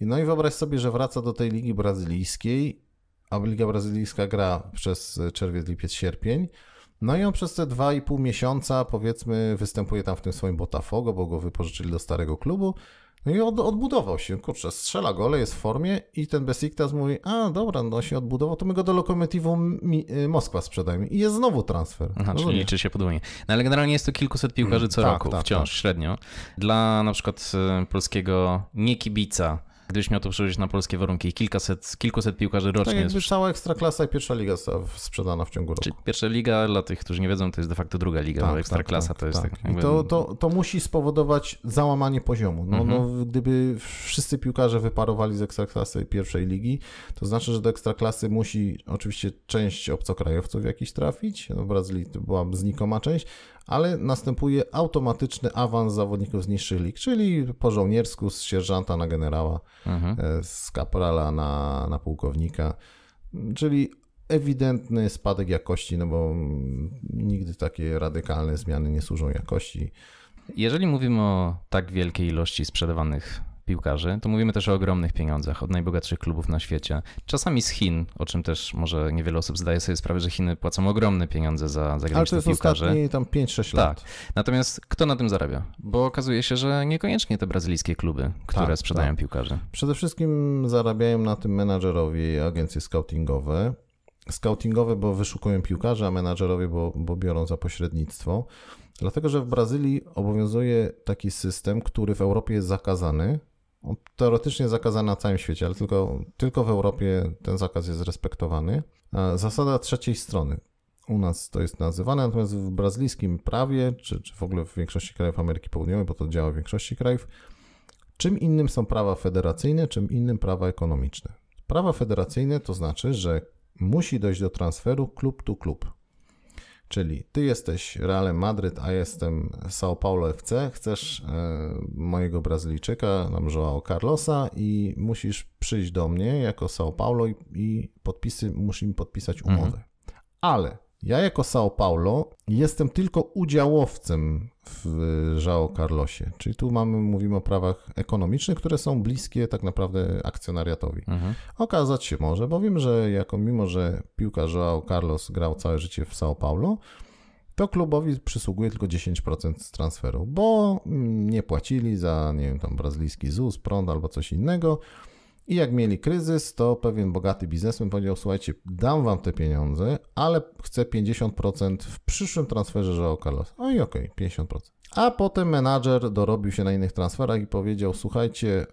No i wyobraź sobie, że wraca do tej Ligi Brazylijskiej, a Liga Brazylijska gra przez czerwiec, lipiec, sierpień. No i on przez te dwa i pół miesiąca, powiedzmy, występuje tam w tym swoim Botafogo, bo go wypożyczyli do starego klubu. No i od, odbudował się, kurczę, strzela gole, jest w formie i ten Besiktas mówi, a dobra, no się odbudował, to my go do Lokomotivu y, Moskwa sprzedajmy. I jest znowu transfer. Aha, czyli liczy się podwójnie. No ale generalnie jest to kilkuset piłkarzy mm, co tak, roku, tak, wciąż, tak. średnio. Dla na przykład y, polskiego niekibica Gdybyś miał to przełożyć na polskie warunki, kilkaset, kilkuset piłkarzy tak rocznie. Tak jakby cała Ekstraklasa i Pierwsza Liga sprzedana w ciągu roku. Czyli Pierwsza Liga, dla tych, którzy nie wiedzą, to jest de facto druga liga, tak, bo no, Ekstraklasa tak, tak, to jest... Tak. tak, tak. Jakby... To, to, to musi spowodować załamanie poziomu. No, no mhm. no, gdyby wszyscy piłkarze wyparowali z Ekstraklasy Pierwszej Ligi, to znaczy, że do Ekstraklasy musi oczywiście część obcokrajowców jakiś trafić, no w Brazylii to była znikoma część, ale następuje automatyczny awans zawodników z niższych lig, czyli po żołniersku z sierżanta na generała, mhm. E, z kaprala na, na pułkownika, czyli ewidentny spadek jakości, no bo nigdy takie radykalne zmiany nie służą jakości. Jeżeli mówimy o tak wielkiej ilości sprzedawanych piłkarzy, to mówimy też o ogromnych pieniądzach od najbogatszych klubów na świecie. Czasami z Chin, o czym też może niewiele osób zdaje sobie sprawę, że Chiny płacą ogromne pieniądze za zagranicznych piłkarzy. Ale to jest tam 5-6 lat. Tak. Natomiast kto na tym zarabia? Bo okazuje się, że niekoniecznie te brazylijskie kluby, które tak, sprzedają tak. piłkarzy. Przede wszystkim zarabiają na tym menadżerowie i agencje scoutingowe. Scoutingowe, bo wyszukują piłkarzy, a menadżerowie, bo, bo biorą za pośrednictwo. Dlatego, że w Brazylii obowiązuje taki system, który w Europie jest zakazany, no, teoretycznie zakazane na całym świecie, ale tylko, tylko w Europie ten zakaz jest respektowany. E, zasada trzeciej strony. U nas to jest nazywane, natomiast w brazylijskim prawie, czy, czy w ogóle w większości krajów Ameryki Południowej, bo to działa w większości krajów, czym innym są prawa federacyjne, czym innym prawa ekonomiczne. Prawa federacyjne to znaczy, że musi dojść do transferu klub to klub. Czyli ty jesteś Realem Madryt, a jestem São Paulo FC, chcesz e, mojego Brazylijczyka, nam João Carlosa i musisz przyjść do mnie jako São Paulo i, i podpisy, musisz podpisać umowę. Mhm. Ale ja jako São Paulo jestem tylko udziałowcem w y, João Carlosie, czyli tu mamy, mówimy o prawach ekonomicznych, które są bliskie tak naprawdę akcjonariatowi. Mhm. Okazać się może, bowiem, że jako mimo, że piłkarz João Carlos grał całe życie w São Paulo, to klubowi przysługuje tylko 10% z transferu, bo mm, nie płacili za, nie wiem, tam brazylijski ZUS, prąd albo coś innego i jak mieli kryzys, to pewien bogaty biznesmen powiedział: Słuchajcie, dam wam te pieniądze, ale chcę 50% w przyszłym transferze Joao Carlos. Oj, no okej, okay, 50%. A potem menadżer dorobił się na innych transferach i powiedział: Słuchajcie,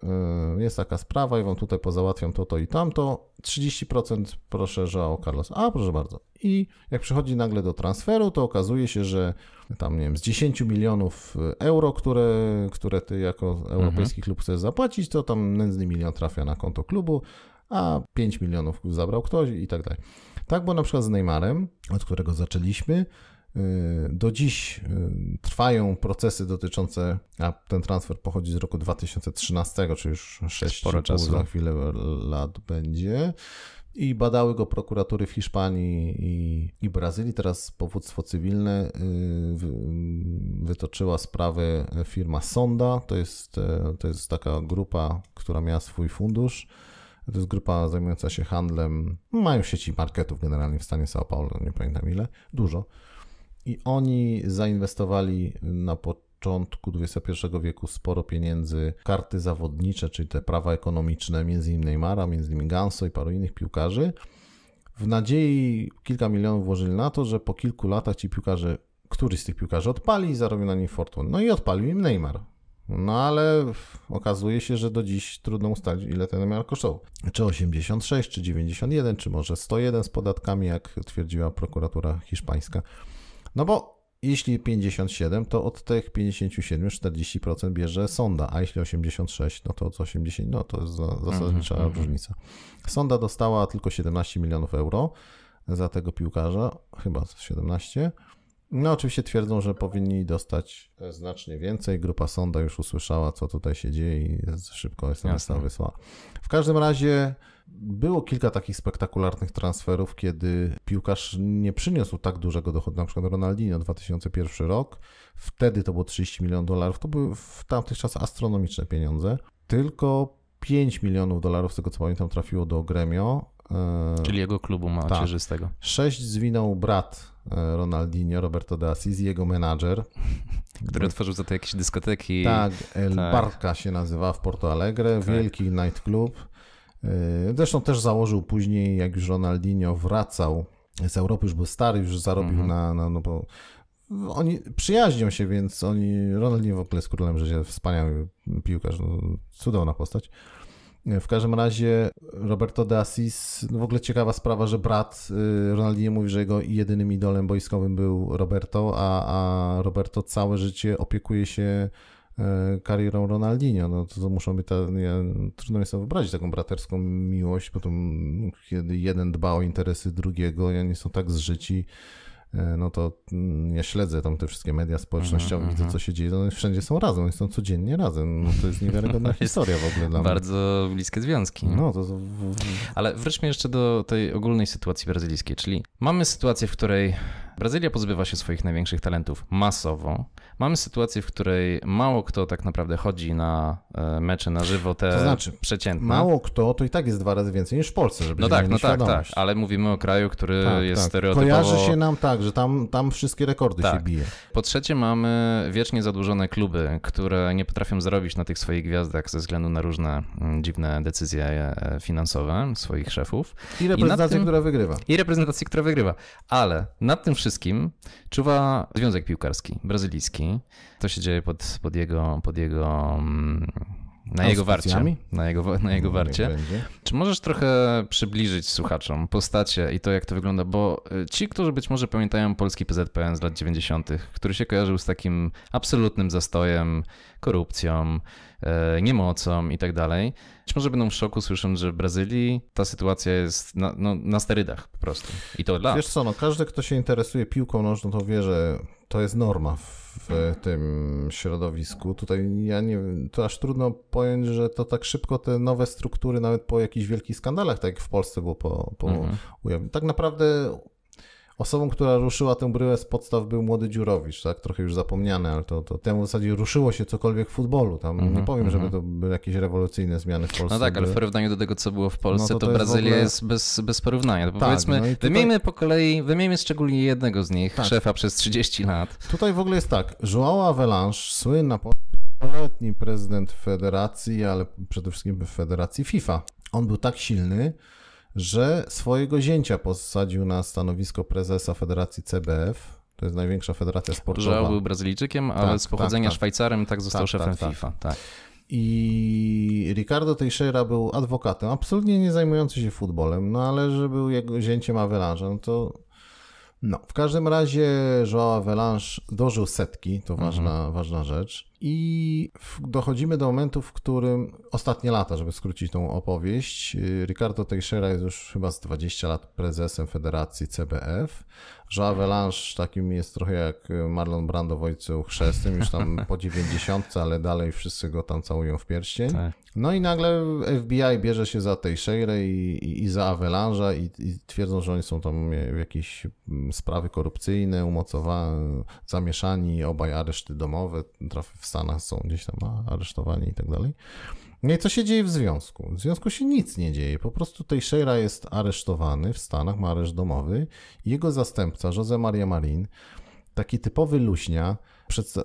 y, jest taka sprawa, i wam tutaj pozałatwiam to, to i tamto. 30% proszę, że o Carlos. A proszę bardzo. I jak przychodzi nagle do transferu, to okazuje się, że tam nie wiem, z 10 milionów euro, które, które ty jako europejski mhm. klub chcesz zapłacić, to tam nędzny milion trafia na konto klubu, a 5 milionów zabrał ktoś i tak dalej. Tak było na przykład z Neymarem, od którego zaczęliśmy. Y, do dziś y, trwają procesy dotyczące, a ten transfer pochodzi z roku 2013, czyli już sześć za chwilę lat będzie. I badały go prokuratury w Hiszpanii i, i Brazylii. Teraz powództwo cywilne y, wytoczyła sprawę firma Sonda. To jest, to jest taka grupa, która miała swój fundusz. To jest grupa zajmująca się handlem. Mają sieci marketów generalnie w stanie São Paulo, nie pamiętam ile. Dużo. I oni zainwestowali na początku XXI wieku sporo pieniędzy w karty zawodnicze, czyli te prawa ekonomiczne, między innymi Neymara, między innymi Ganso i paru innych piłkarzy. W nadziei kilka milionów włożyli na to, że po kilku latach ci piłkarze, któryś z tych piłkarzy odpali i zarobił na nim fortunę. No i odpalił im Neymar. No ale okazuje się, że do dziś trudno ustalić, ile ten Neymar kosztował. Czy 86, czy 91, czy może 101 z podatkami, jak twierdziła prokuratura hiszpańska. No bo jeśli 57, to od tych 57 40% bierze sonda, a jeśli 86, no to 80, no to jest zasadnicza mm -hmm. różnica. Sonda dostała tylko 17 milionów euro za tego piłkarza, chyba 17. No oczywiście twierdzą, że powinni dostać znacznie więcej. Grupa sonda już usłyszała, co tutaj się dzieje i szybko jest na wysłała. W każdym razie było kilka takich spektakularnych transferów, kiedy piłkarz nie przyniósł tak dużego dochodu, na przykład Ronaldinho 2001 rok, wtedy to było 30 milionów dolarów, to były w tamtych czasach astronomiczne pieniądze, tylko 5 milionów dolarów, z tego co pamiętam, trafiło do Gremio, e, Czyli jego klubu macierzystego. Tak. Sześć zwinął brat e, Ronaldinho, Roberto de Assis, jego menadżer. Który otworzył za to jakieś dyskoteki. Tak, El tak. Barca się nazywa w Porto Alegre, tak. wielki nightclub. E, zresztą też założył później, jak już Ronaldinho wracał z Europy, już był stary, już zarobił mhm. na, na, no bo oni przyjaźnią się, więc oni, Ronaldinho w ogóle z królem, że się wspaniały piłkarz, no, cudowna postać. E, w każdym razie Roberto de Assis, no w ogóle ciekawa sprawa, że brat y, Ronaldinho mówi, że jego jedynym idolem boiskowym był Roberto, a, a Roberto całe życie opiekuje się E, karierą Ronaldinho. No to, to muszą być, ta, ja, trudno mi sobie wyobrazić taką braterską miłość, bo to, no, kiedy jeden dba o interesy drugiego i oni są tak zżyci, e, no to mm, ja śledzę tam te wszystkie media społecznościowe, widzę mhm, mhm. co się dzieje, no, one wszędzie są razem, oni są codziennie razem, no, to jest niewiarygodna historia w ogóle dla mnie. Bardzo bliskie związki. No, to... Ale wróćmy jeszcze do tej ogólnej sytuacji brazylijskiej, czyli mamy sytuację, w której Brazylia pozbywa się swoich największych talentów masowo. Mamy sytuację, w której mało kto tak naprawdę chodzi na e, mecze na żywo, te to znaczy, przeciętne. Mało kto, to i tak jest dwa razy więcej niż w Polsce, żeby No tak, no tak, tak, ale mówimy o kraju, który tak, tak. jest tak. stereotypowo... Kojarzy się nam tak, że tam, tam wszystkie rekordy tak. się bije. Po trzecie mamy wiecznie zadłużone kluby, które nie potrafią zarobić na tych swoich gwiazdach ze względu na różne mm, dziwne decyzje e, finansowe swoich szefów. I reprezentację, I tym... która wygrywa. I reprezentację, która wygrywa. Ale nad tym wszystkim wszystkim czuwa Związek Piłkarski Brazylijski. To się dzieje pod, pod jego, pod jego mm, na jego warcie. Na jego, na jego no, warcie. Czy możesz trochę przybliżyć słuchaczom postacie i to, jak to wygląda? Bo y, ci, którzy być może pamiętają polski PZPN z lat 90., który się kojarzył z takim absolutnym zastojem, korupcją, y, niemocą i tak dalej, być może będą w szoku, słysząc, że w Brazylii ta sytuacja jest na, no, na sterydach po prostu. I to dla. Wiesz co, no, każdy, kto się interesuje piłką nożną, to wie, że to jest norma w tym środowisku. Tutaj ja nie to aż trudno pojąć, że to tak szybko te nowe struktury, nawet po jakichś wielkich skandalach, tak jak w Polsce było po, po mhm. ujawnieniu. Tak naprawdę Osobą, która ruszyła tę bryłę z podstaw był młody Dziurowicz, tak? Trochę już zapomniany, ale to, to temu w zasadzie ruszyło się cokolwiek w futbolu. Tam mm -hmm, nie mhm, powiem, mm -hmm. żeby mhm. to były jakieś rewolucyjne zmiany w Polsce. No tak, ale w porównaniu do tego, co było w Polsce, no to, to, to, Brazylia jest, ogóle... jest bez, bez porównania. Tak, powiedzmy, no tutaj... wymieńmy po kolei, wymieńmy szczególnie jednego z nich, tak. szefa przez 30 lat. Tutaj w ogóle jest tak, João Avalanche, słynna letni prezydent federacji, ale przede wszystkim w federacji FIFA. On był tak silny, że swojego zięcia posadził na stanowisko prezesa Federacji CBF. To jest największa federacja sportowa. Żał był Brazylijczykiem, ale tak, z pochodzenia tak, tak. Szwajcarem, tak został tak, tak, szefem FIFA. Tak. I Ricardo Teixeira był adwokatem, absolutnie nie zajmujący się futbolem, no ale że był jego zięciem Avalanche, no to no. W każdym razie Joao Avalanche dożył setki, to ważna, mhm. ważna rzecz. I dochodzimy do momentu, w którym ostatnie lata, żeby skrócić tą opowieść, Ricardo Teixeira jest już chyba z 20 lat prezesem Federacji CBF że Avalanche takim jest trochę jak y, Marlon Brando w Ojcu Chrzestnym, już tam po 90, ale dalej wszyscy go tam całują w pierścień. Tak. No i nagle FBI bierze się za tej Sheire i, i, za Avalanche'a i, i, twierdzą, że oni są tam w jakieś mm, sprawy korupcyjne, umocowani, zamieszani, obaj areszty domowe, w Stanach są gdzieś tam aresztowani i tak dalej. No i co się dzieje w związku? W związku się nic nie dzieje. Po prostu Teixeira jest aresztowany w Stanach, ma areszt domowy. Jego zastępca, Jose Maria Marin, taki typowy luśnia przedsta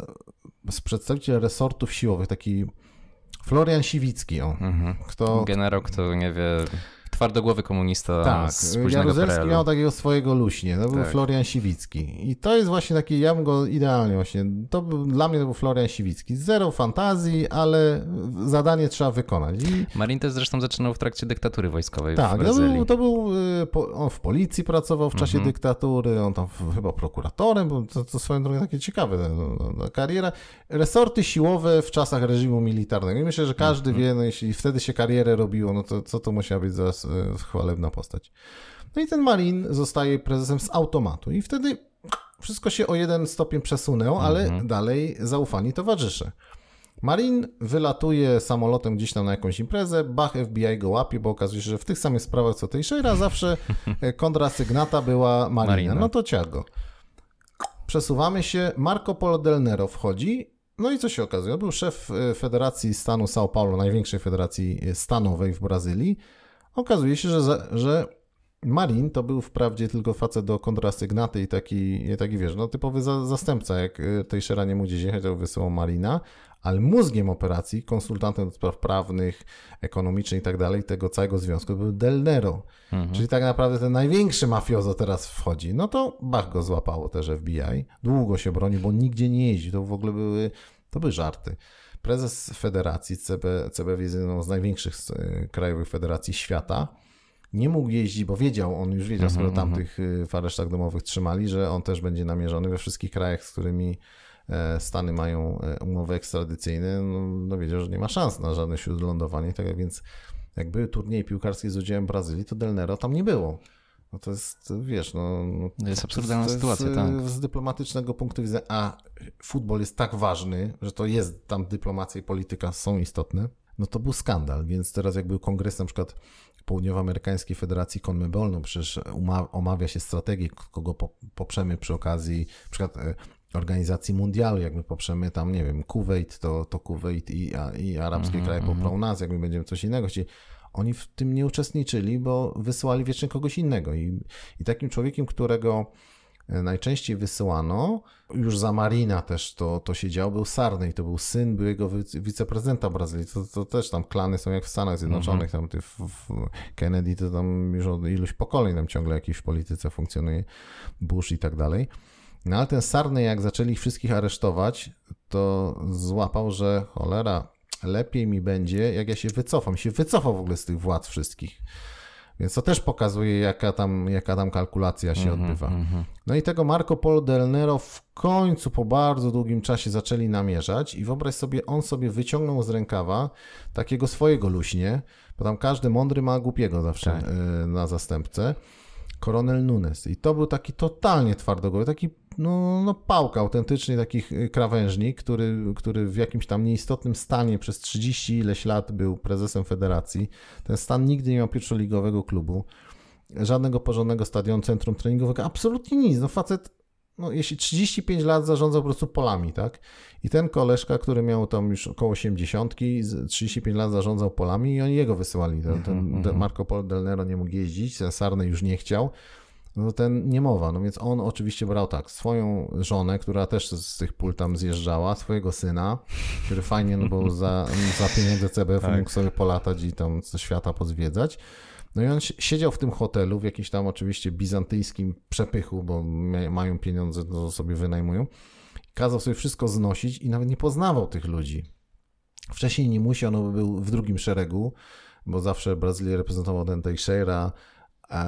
przedstawiciel resortów siłowych, taki Florian Siwicki, o, mhm. kto... Generał, kto nie wie twardogłowy komunista tak. z późnego Jaruzelski miał takiego swojego luśnie, to tak. był Florian Siwicki. I to jest właśnie taki, ja bym go idealnie właśnie, to był, dla mnie to był Florian Siwicki. Zero fantazji, ale zadanie trzeba wykonać. I... Marin też zresztą zaczynał w trakcie dyktatury wojskowej Tak, w to był, to był, y, on w policji pracował w czasie mm dyktatury, on tam chyba prokuratorem, bo to, to swoją drogą takie ciekawe, ta no, no, no, kariera. Resorty siłowe w czasach reżimu militarnego. I myślę, że każdy mhm. wie, no, jeśli wtedy się karierę robiło, no to co to musiało być za E, chwalebna postać. No i ten Marin zostaje prezesem z automatu i wtedy wszystko się o jeden stopień przesunęło, ale mhm. dalej zaufani towarzysze. Marin wylatuje samolotem gdzieś tam na jakąś imprezę, Bach FBI go łapie, bo okazuje się, że w tych samych sprawach co tej Sheira zawsze e, kontrasygnata była Marina. Marina. No to ciago. Przesuwamy się, Marco Polo del Nero wchodzi, no i co się okazuje? Był szef e, Federacji Stanu São Paulo, największej federacji stanowej w Brazylii Okazuje się, że, że Marin to był wprawdzie tylko facet do kontrasygnaty i taki, i taki wiesz, no typowy za, zastępca, jak y, tej szeranie mu gdzieś jechać, to wysyłał Marina, ale mózgiem operacji, konsultantem do spraw prawnych, ekonomicznych i tak dalej, tego całego związku był Del Nero. Mhm. Czyli tak naprawdę ten największy mafiozo teraz wchodzi. No to Bach go złapało też FBI. Długo się broni, bo nigdzie nie jeździ. To w ogóle były, to były żarty prezes federacji CB, CBW jest jedną z największych e, krajowych federacji świata. Nie mógł jeździć, bo wiedział, on już wiedział, mhm, skoro mhm. tamtych w e, aresztach domowych trzymali, że on też będzie namierzony we wszystkich krajach, z którymi e, Stany mają umowy ekstradycyjne. No, no wiedział, że nie ma szans na żadne śródlądowanie. Tak więc jak były turnieje piłkarskie z udziałem Brazylii, to Del Nero tam nie było. No to jest, wiesz, no... no to jest absurdalna to sytuacja, e, tak. Z dyplomatycznego punktu widzenia, a futbol jest tak ważny, że to jest, tam dyplomacja i polityka są istotne, no to był skandal, więc teraz jak był kongres na przykład Południowoamerykańskiej Federacji CONMEBOL, no przecież omawia się strategię, kogo poprzemy przy okazji, na przykład e, organizacji mundialu, jak my poprzemy tam, nie wiem, Kuwait, to, to Kuwait i, i arabskie mm -hmm, kraje poprą mhm. nas, jak my będziemy coś innego, czyli oni w tym nie uczestniczyli, bo wysyłali wiecznie kogoś innego. I, i takim człowiekiem, którego e, najczęściej wysyłano, już za Marina też to, to się działo, był Sarny to był syn byłego wiceprezydenta Brazylii. To, to, też tam klany są jak w Stanach Zjednoczonych, mm -hmm. tam w, w Kennedy to tam już od iluś pokoleń tam ciągle jakiś w polityce funkcjonuje, Bush i tak dalej. No ale ten Sarny jak zaczęli wszystkich aresztować, to złapał, że cholera, lepiej mi będzie, jak ja się wycofam. Się wycofał w ogóle z tych władz wszystkich. Więc to też pokazuje, jaka tam, jaka tam kalkulacja się mm -hmm, odbywa. Mm -hmm. No i tego Marco Polo del Nero w końcu po bardzo długim czasie zaczęli namierzać i wyobraź sobie, on sobie wyciągnął z rękawa takiego swojego luśnie, bo tam każdy mądry ma głupiego zawsze tak. E, na zastępcę, koronel Nunes. I to był taki totalnie twardogłowy, taki no, no pałka, autentycznie taki e, krawężnik, który, który w jakimś tam nieistotnym stanie przez 30 ileś lat był prezesem federacji. Ten stan nigdy nie miał pierwszoligowego klubu, żadnego porządnego stadionu, centrum treningowego, absolutnie nic. No facet no, jeśli 35 lat zarządzał po prostu polami, tak? I ten koleżka, który miał tam już około 80, 35 lat zarządzał polami i oni jego wysyłali. Ten, ten mhm, mhm. Marco Polo Del Nero nie mógł jeździć, ten Sarny już nie chciał no ten nie mowa. No więc on oczywiście brał tak, swoją żonę, która też z tych pól tam zjeżdżała, swojego syna, który fajnie, no bo za, za pieniądze CBF tak. mógł sobie polatać i tam ze świata pozwiedzać. No i on siedział w tym hotelu, w jakimś tam oczywiście bizantyjskim przepychu, bo mają pieniądze, no to sobie wynajmują. Kazał sobie wszystko znosić i nawet nie poznawał tych ludzi. Wcześniej nie musiał, no był w drugim szeregu, bo zawsze Brazylię reprezentował ten Teixeira,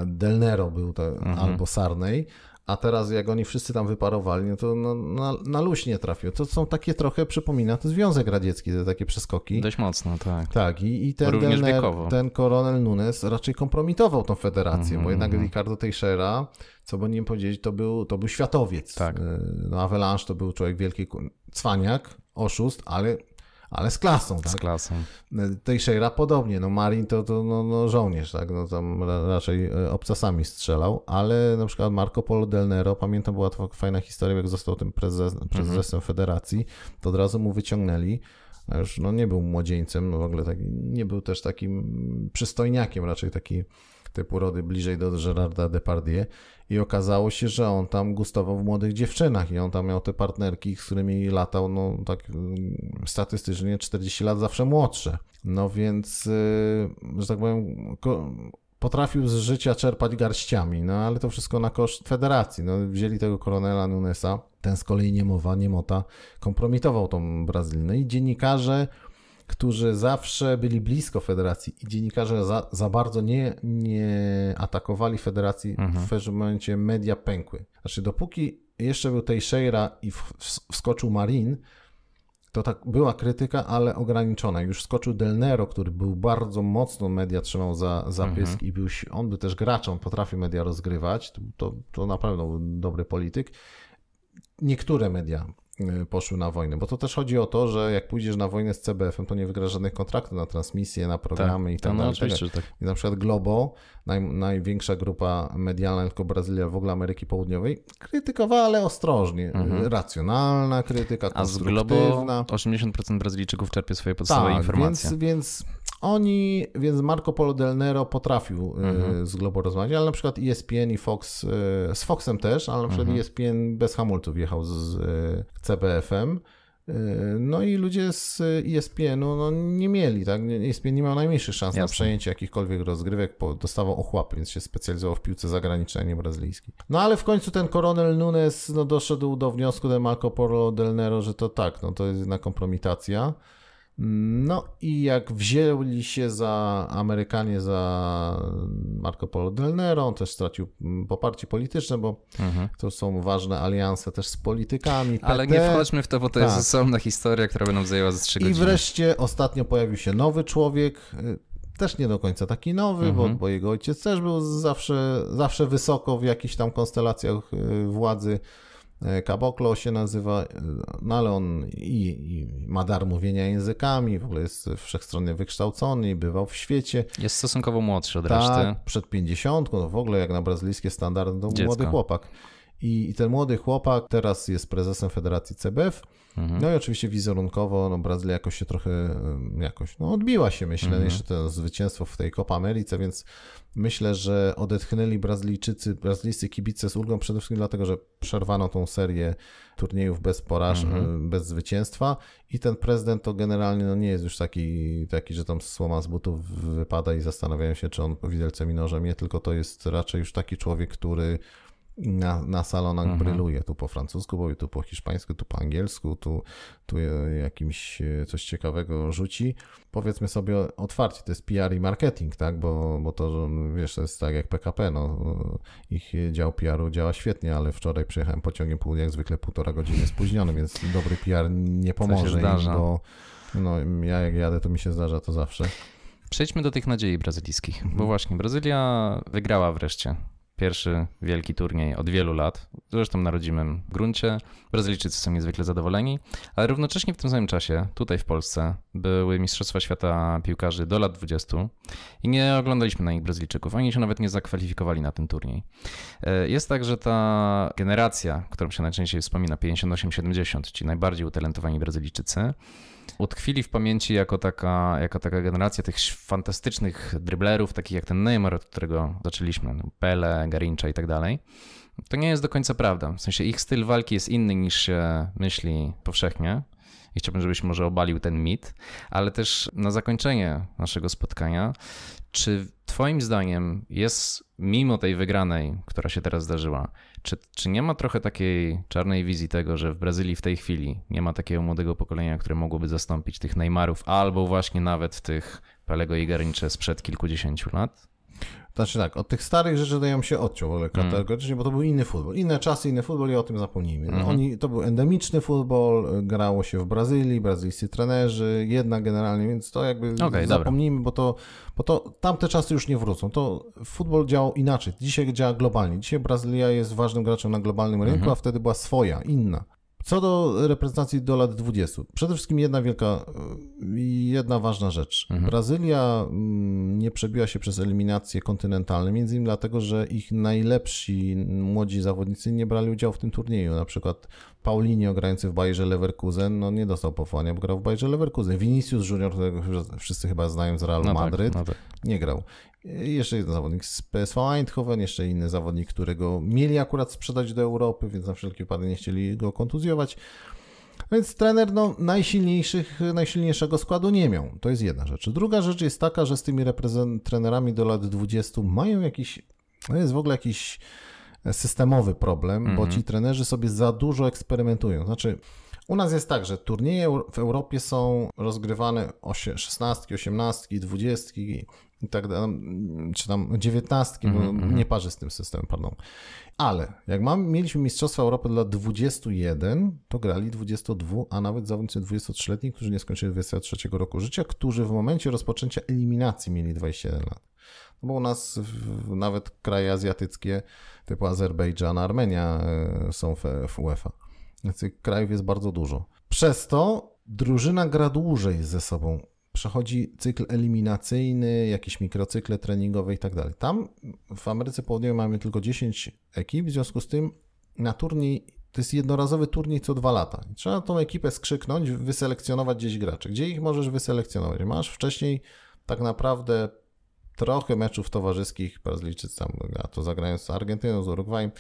Del Nero był to, mhm. albo Sarnej, a teraz jak oni wszyscy tam wyparowali, no to no, na, na, na luśnie trafił. To są takie trochę, przypomina to Związek Radziecki, te takie przeskoki. Dość mocno, tak. Tak, i, i ten, Również ten koronel Nunes raczej kompromitował tą federację, bo mhm, jednak mhm. Ricardo Teixeira, co by nim powiedzieć, to był, to był światowiec. Tak. Y, no, Avalanche to był człowiek wielki, cwaniak, oszust, ale ale z klasą. Tak? Z klasą. Tej Sheira podobnie, no Marin to, to no, no żołnierz, tak, no tam raczej e, obcasami strzelał, ale na przykład Marco Polo del Nero, pamiętam była to fajna historia, jak został tym prezes, prezesem mhm. federacji, to od razu mu wyciągnęli a już no, nie był młodzieńcem, no w ogóle taki, nie był też takim przystojniakiem, raczej taki te porody bliżej do Gerarda Depardieu i okazało się, że on tam gustował w młodych dziewczynach i on tam miał te partnerki, z którymi latał, no tak mm, statystycznie 40 lat zawsze młodsze. No więc, y, że tak powiem, potrafił z życia czerpać garściami, no ale to wszystko na koszt federacji. No, wzięli tego koronela Nunesa, ten z kolei niemowa, niemota, kompromitował tą no i dziennikarze którzy zawsze byli blisko federacji i dziennikarze za, za bardzo nie, nie atakowali federacji, mhm. w pewnym momencie media pękły. Znaczy, dopóki jeszcze był Teixeira i w, wskoczył Marin, to tak była krytyka, ale ograniczona. Już wskoczył Del Nero, który był bardzo mocno media trzymał za, za mhm. i był, on był też graczem, potrafił media rozgrywać. To, to, to na pewno był dobry polityk. Niektóre media Y, poszły na wojnę. Bo to też chodzi o to, że jak pójdziesz na wojnę z CBF-em, to nie wygra żadnych kontraktów na transmisję, na programy tak, i tak, tak no, no, dalej. Tak oczywiście, tak. I na przykład Globo, naj, największa grupa medialna, tylko Brazylia, w ogóle Ameryki Południowej, krytykowała, ale ostrożnie. Mhm. Racjonalna krytyka, konstruktywna. A z Globo 80% Brazylijczyków czerpie swoje podstawowe tak, informacje. Więc, więc oni, więc Marco Polo del Nero potrafił e, mhm. z Globo rozmawiać, ale na przykład ESPN i Fox, e, z Foxem też, ale na przykład mhm. ESPN bez hamulców jechał z e, CBF-em. No i ludzie z ESPN-u no, nie mieli, tak? ESPN nie miał najmniejszych szans Jasne. na przejęcie jakichkolwiek rozgrywek, bo dostawał ochłapy, więc się specjalizował w piłce zagranicznej, a nie brazylijskiej. No ale w końcu ten koronel Nunes no, doszedł do wniosku, ten Marco Polo del Nero, że to tak, no to jest jedna kompromitacja. No i jak wzięli się za Amerykanie, za Marco Polo Del Nero, on też stracił poparcie polityczne, bo mhm. to są ważne alianse też z politykami. PT. Ale nie wchodźmy w to, bo to tak. jest osobna historia, która by nam zajęła ze 3 godziny. I wreszcie ostatnio pojawił się nowy człowiek, y, też nie do końca taki nowy, mhm. bo, bo jego ojciec też był zawsze, zawsze wysoko w jakichś tam konstelacjach y, władzy Caboclo e, się nazywa, e, no ale on i, i, ma dar mówienia językami, w ogóle jest wszechstronnie wykształcony i bywał w świecie. Jest stosunkowo młodszy od tak, reszty. przed pięćdziesiątką, no w ogóle jak na brazylijskie standardy, to no Dziecko. młody chłopak. I, I ten młody chłopak teraz jest prezesem Federacji CBF Mhm. No i oczywiście wizerunkowo no, Brazylia jakoś się trochę jakoś no, odbiła się, myślę, mhm. jeszcze to zwycięstwo w tej Copa Ameryce, więc myślę, że odetchnęli Brazylijczycy, brazylijscy kibice z ulgą przede wszystkim dlatego, że przerwano tą serię turniejów bez poraż, mhm. bez zwycięstwa i ten prezydent to generalnie no, nie jest już taki, taki, że tam słoma z butów wypada i zastanawiają się, czy on widelcem i nożem nie, tylko to jest raczej już taki człowiek, który na, na salonach mhm. bryluje. Tu po francusku, bo tu po hiszpańsku, tu po angielsku, tu, tu jakimś e, coś ciekawego rzuci. Powiedzmy sobie otwarcie, to jest PR i marketing, tak? Bo, bo to, no, wiesz, to jest tak jak PKP, no. E, ich dział PR-u działa świetnie, ale wczoraj przyjechałem pociągiem pół, jak zwykle półtora godziny spóźniony, więc dobry PR nie pomoże im, bo no, ja jak jadę, to mi się zdarza to zawsze. Przejdźmy do tych nadziei brazylijskich, bo mhm. właśnie Brazylia wygrała wreszcie Pierwszy wielki turniej od wielu lat, zresztą na rodzimym gruncie. Brazylijczycy są niezwykle zadowoleni, ale równocześnie w tym samym czasie, tutaj w Polsce, były Mistrzostwa Świata Piłkarzy do lat 20 i nie oglądaliśmy na nich Brazylijczyków. Oni się nawet nie zakwalifikowali na ten turniej. E, jest tak, że ta generacja, którą się najczęściej wspomina, 58-70, ci najbardziej utalentowani Brazylijczycy, utkwili w pamięci jako taka, jako taka generacja tych fantastycznych driblerów, takich jak ten Neymar, od którego zaczęliśmy, no, Pele, Garincha i tak dalej. To nie jest do końca prawda. W sensie ich styl walki jest inny niż się myśli powszechnie. I chciałbym, żebyś może obalił ten mit, ale też na zakończenie naszego spotkania, czy Twoim zdaniem jest, mimo tej wygranej, która się teraz zdarzyła, czy, czy nie ma trochę takiej czarnej wizji tego, że w Brazylii w tej chwili nie ma takiego młodego pokolenia, które mogłoby zastąpić tych Neymarów albo właśnie nawet tych Pelego i Garnicze sprzed kilkudziesięciu lat? Znaczy tak, od tych starych rzeczy to ja bym się odciął hmm. kategorycznie, mm. bo to był inny futbol. Inne czasy, inny futbol i o tym zapomnijmy. Mm. oni, to był endemiczny futbol, y, grało się w Brazylii, brazylijscy trenerzy, jedna generalnie, więc to jakby okay, zapomnijmy, bo to, bo to tamte czasy już nie wrócą. To futbol działał inaczej. Dzisiaj działa globalnie. Dzisiaj Brazylia jest ważnym graczem na globalnym rynku, mm a wtedy była swoja, inna. Co do reprezentacji do lat 20. Przede wszystkim jedna wielka, y, jedna ważna rzecz. Mhm. Brazylia mm, nie przebiła się przez eliminacje kontynentalne, między innymi dlatego, że ich najlepsi młodzi zawodnicy nie brali udziału w tym turnieju. Na przykład Paulinho grający w Bayerze Leverkusen, no nie dostał powołania, bo grał w Bayerze Leverkusen. Vinicius Junior, którego wszyscy chyba znają z Realu no tak, Madryt, tak, no tak. nie grał. E, jeszcze jeden zawodnik z PSV Eindhoven, jeszcze inny zawodnik, którego mieli akurat sprzedać do Europy, więc na wszelkie wypadek nie chcieli go kontuzjować. Więc trener no, najsilniejszych, najsilniejszego składu nie miał. To jest jedna rzecz. Druga rzecz jest taka, że z tymi trenerami do lat 20 mają jakiś, no jest w ogóle jakiś e, systemowy problem, mm -hmm. bo mhm. ci trenerzy sobie za dużo eksperymentują. Znaczy, u nas jest tak, że turnieje w Europie są rozgrywane 16, 18, 20 i tak mm, czy tam dziewiętnastki, mm -hmm, bo mhm, mhm. nie parzy z tym systemem, pardon. Ale jak mam, mieliśmy Mistrzostwa Europy dla 21, to grali 22, a nawet zawodnicy 23-letni, którzy nie skończyli 23 roku życia, którzy w momencie rozpoczęcia eliminacji mieli 21 lat. No bo u nas w, nawet kraje azjatyckie typu Azerbejdżan, Armenia e, są w, w UEFA. Więc krajów jest bardzo dużo. Przez to drużyna gra dłużej ze sobą przechodzi cykl eliminacyjny, jakieś mikrocykle treningowe i tak dalej. Tam w Ameryce Południowej mamy tylko 10 ekip, w związku z tym na turniej to jest jednorazowy turniej co dwa lata. Trzeba tą ekipę skrzyknąć, wyselekcjonować gdzieś graczy. Gdzie ich możesz wyselekcjonować? Masz wcześniej tak naprawdę trochę meczów towarzyskich, Brazylijczycy tam, a to zagrając z Argentyną, z Urugwajem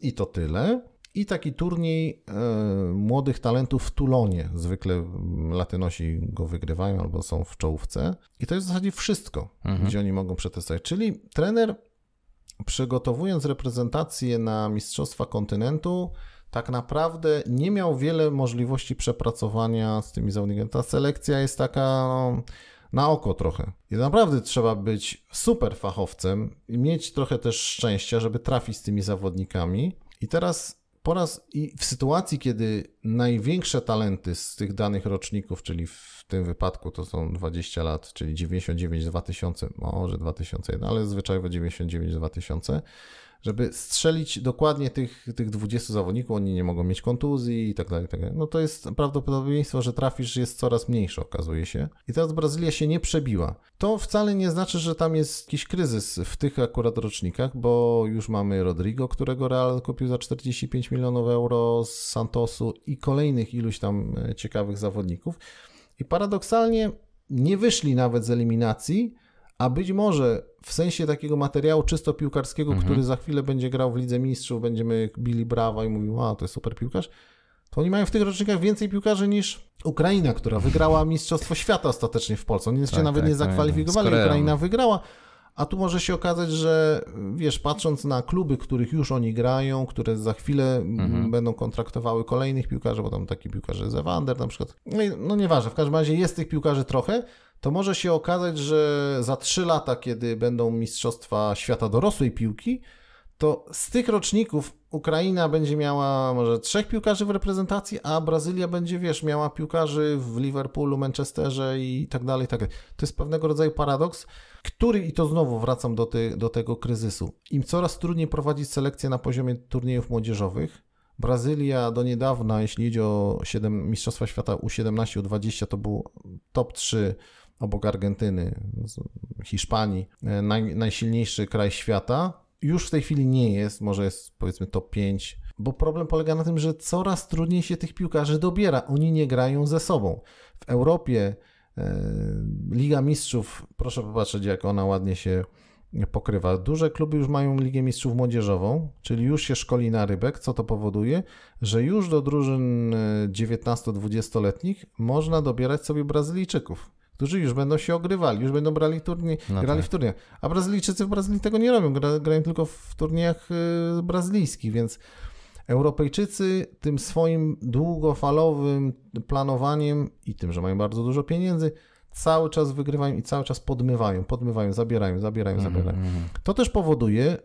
i to tyle i taki turniej e, młodych talentów w Tulonie. Zwykle Latynosi go wygrywają albo są w czołówce. I to jest w zasadzie wszystko, mhm. gdzie oni mogą przetestować. Czyli trener, przygotowując reprezentację na Mistrzostwa Kontynentu, tak naprawdę nie miał wiele możliwości przepracowania z tymi zawodnikami. Ta selekcja jest taka no, na oko trochę. I naprawdę trzeba być super fachowcem i mieć trochę też szczęścia, żeby trafić z tymi zawodnikami. I teraz po raz i w sytuacji, kiedy największe talenty z tych danych roczników, czyli w tym wypadku to są 20 lat, czyli 99-2000, może 2001, ale zwyczajowo 99-2000, żeby strzelić dokładnie tych, tych 20 zawodników, oni nie mogą mieć kontuzji i tak dalej, tak dalej. No to jest prawdopodobieństwo, że trafisz jest coraz mniejsze, okazuje się. I teraz Brazylia się nie przebiła. To wcale nie znaczy, że tam jest jakiś kryzys w tych akurat rocznikach, bo już mamy Rodrigo, którego Real kupił za 45 milionów euro z Santosu i kolejnych iluś tam e, ciekawych zawodników. I paradoksalnie nie wyszli nawet z eliminacji, a być może w sensie takiego materiału czysto piłkarskiego, mhm. który za chwilę będzie grał w Lidze Mistrzów, będziemy bili brawa i mówił, a to jest super piłkarz, to oni mają w tych rocznikach więcej piłkarzy niż Ukraina, która wygrała Mistrzostwo Świata ostatecznie w Polsce. Oni tak, się nawet tak, nie zakwalifikowali, Ukraina wygrała. A tu może się okazać, że wiesz, patrząc na kluby, których już oni grają, które za chwilę mhm. będą kontraktowały kolejnych piłkarzy, bo tam taki piłkarze Zewander na przykład. No, no nieważne, w każdym razie jest tych piłkarzy trochę, to może się okazać, że za 3 lata, kiedy będą Mistrzostwa Świata Dorosłej Piłki, to z tych roczników Ukraina będzie miała może trzech piłkarzy w reprezentacji, a Brazylia będzie, wiesz, miała piłkarzy w Liverpoolu, Manchesterze i tak dalej, tak dalej. To jest pewnego rodzaju paradoks, który, i to znowu wracam do, do tego kryzysu, im coraz trudniej prowadzić selekcję na poziomie turniejów młodzieżowych. Brazylia do niedawna, jeśli idzie o 7, Mistrzostwa Świata U17, U20, to był top 3 obok Argentyny, Hiszpanii, e, naj, najsilniejszy kraj świata. Już w tej chwili nie jest, może jest powiedzmy top 5, bo problem polega na tym, że coraz trudniej się tych piłkarzy dobiera. Oni nie grają ze sobą. W Europie e, Liga Mistrzów, proszę popatrzeć, jak ona ładnie się pokrywa. Duże kluby już mają Ligę Mistrzów Młodzieżową, czyli już się szkoli na rybek, co to powoduje, że już do drużyn 19-20-letnich e, można dobierać sobie Brazylijczyków którzy już będą się ogrywali, już będą brali turniej, no grali tak. w turniejach. A Brazylijczycy w Brazylii tego nie robią, gra, grają tylko w turniejach yy, brazylijskich, więc Europejczycy tym swoim długofalowym planowaniem i tym, że mają bardzo dużo pieniędzy, cały czas wygrywają i cały czas podmywają, podmywają, zabierają, zabierają, mm -hmm. zabierają. Mhm. To też powoduje,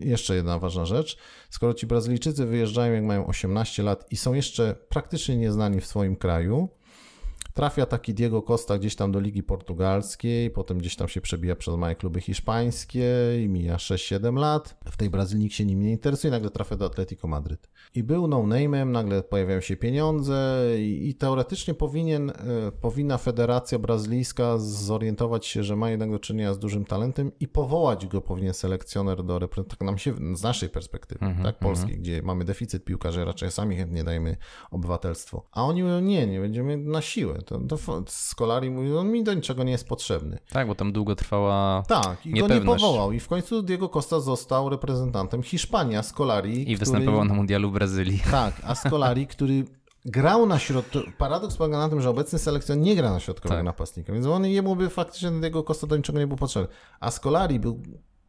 jeszcze jedna ważna rzecz, skoro ci Brazylijczycy wyjeżdżają, jak mają 18 lat i są jeszcze praktycznie nieznani w swoim kraju, Trafia taki Diego Costa gdzieś tam do Ligi Portugalskiej, potem gdzieś tam się przebija przez małe kluby hiszpańskie i mija 6-7 lat. W tej Brazylii nikt się nim nie interesuje, nagle trafia do Atletico Madryt. I był no-name'em, nagle pojawiają się pieniądze i, i teoretycznie powinien, e, powinna Federacja Brazylijska zorientować się, że ma jednak do czynienia z dużym talentem i powołać go powinien selekcjoner do reprezentacji, tak nam się z naszej perspektywy, mm -hmm, tak, mhm. polskiej, mm -hmm. gdzie mamy deficyt piłkarzy, raczej sami chętnie dajemy obywatelstwo. A oni mówią, nie, nie będziemy na siłę to Skolari mówi, on mi do niczego nie jest potrzebny. Tak, bo tam długo trwała Tak, i niepewność. go nie powołał. I w końcu Diego Costa został reprezentantem Hiszpanii, a Skolari... I który... występował na mundialu Brazylii. Tak, a Skolari, który grał na środku. Paradoks polega na tym, że obecny selekcjon nie gra na środkowego tak. napastnika, więc on jemu by faktycznie Diego Costa do niczego nie był potrzebny. A Scolari był,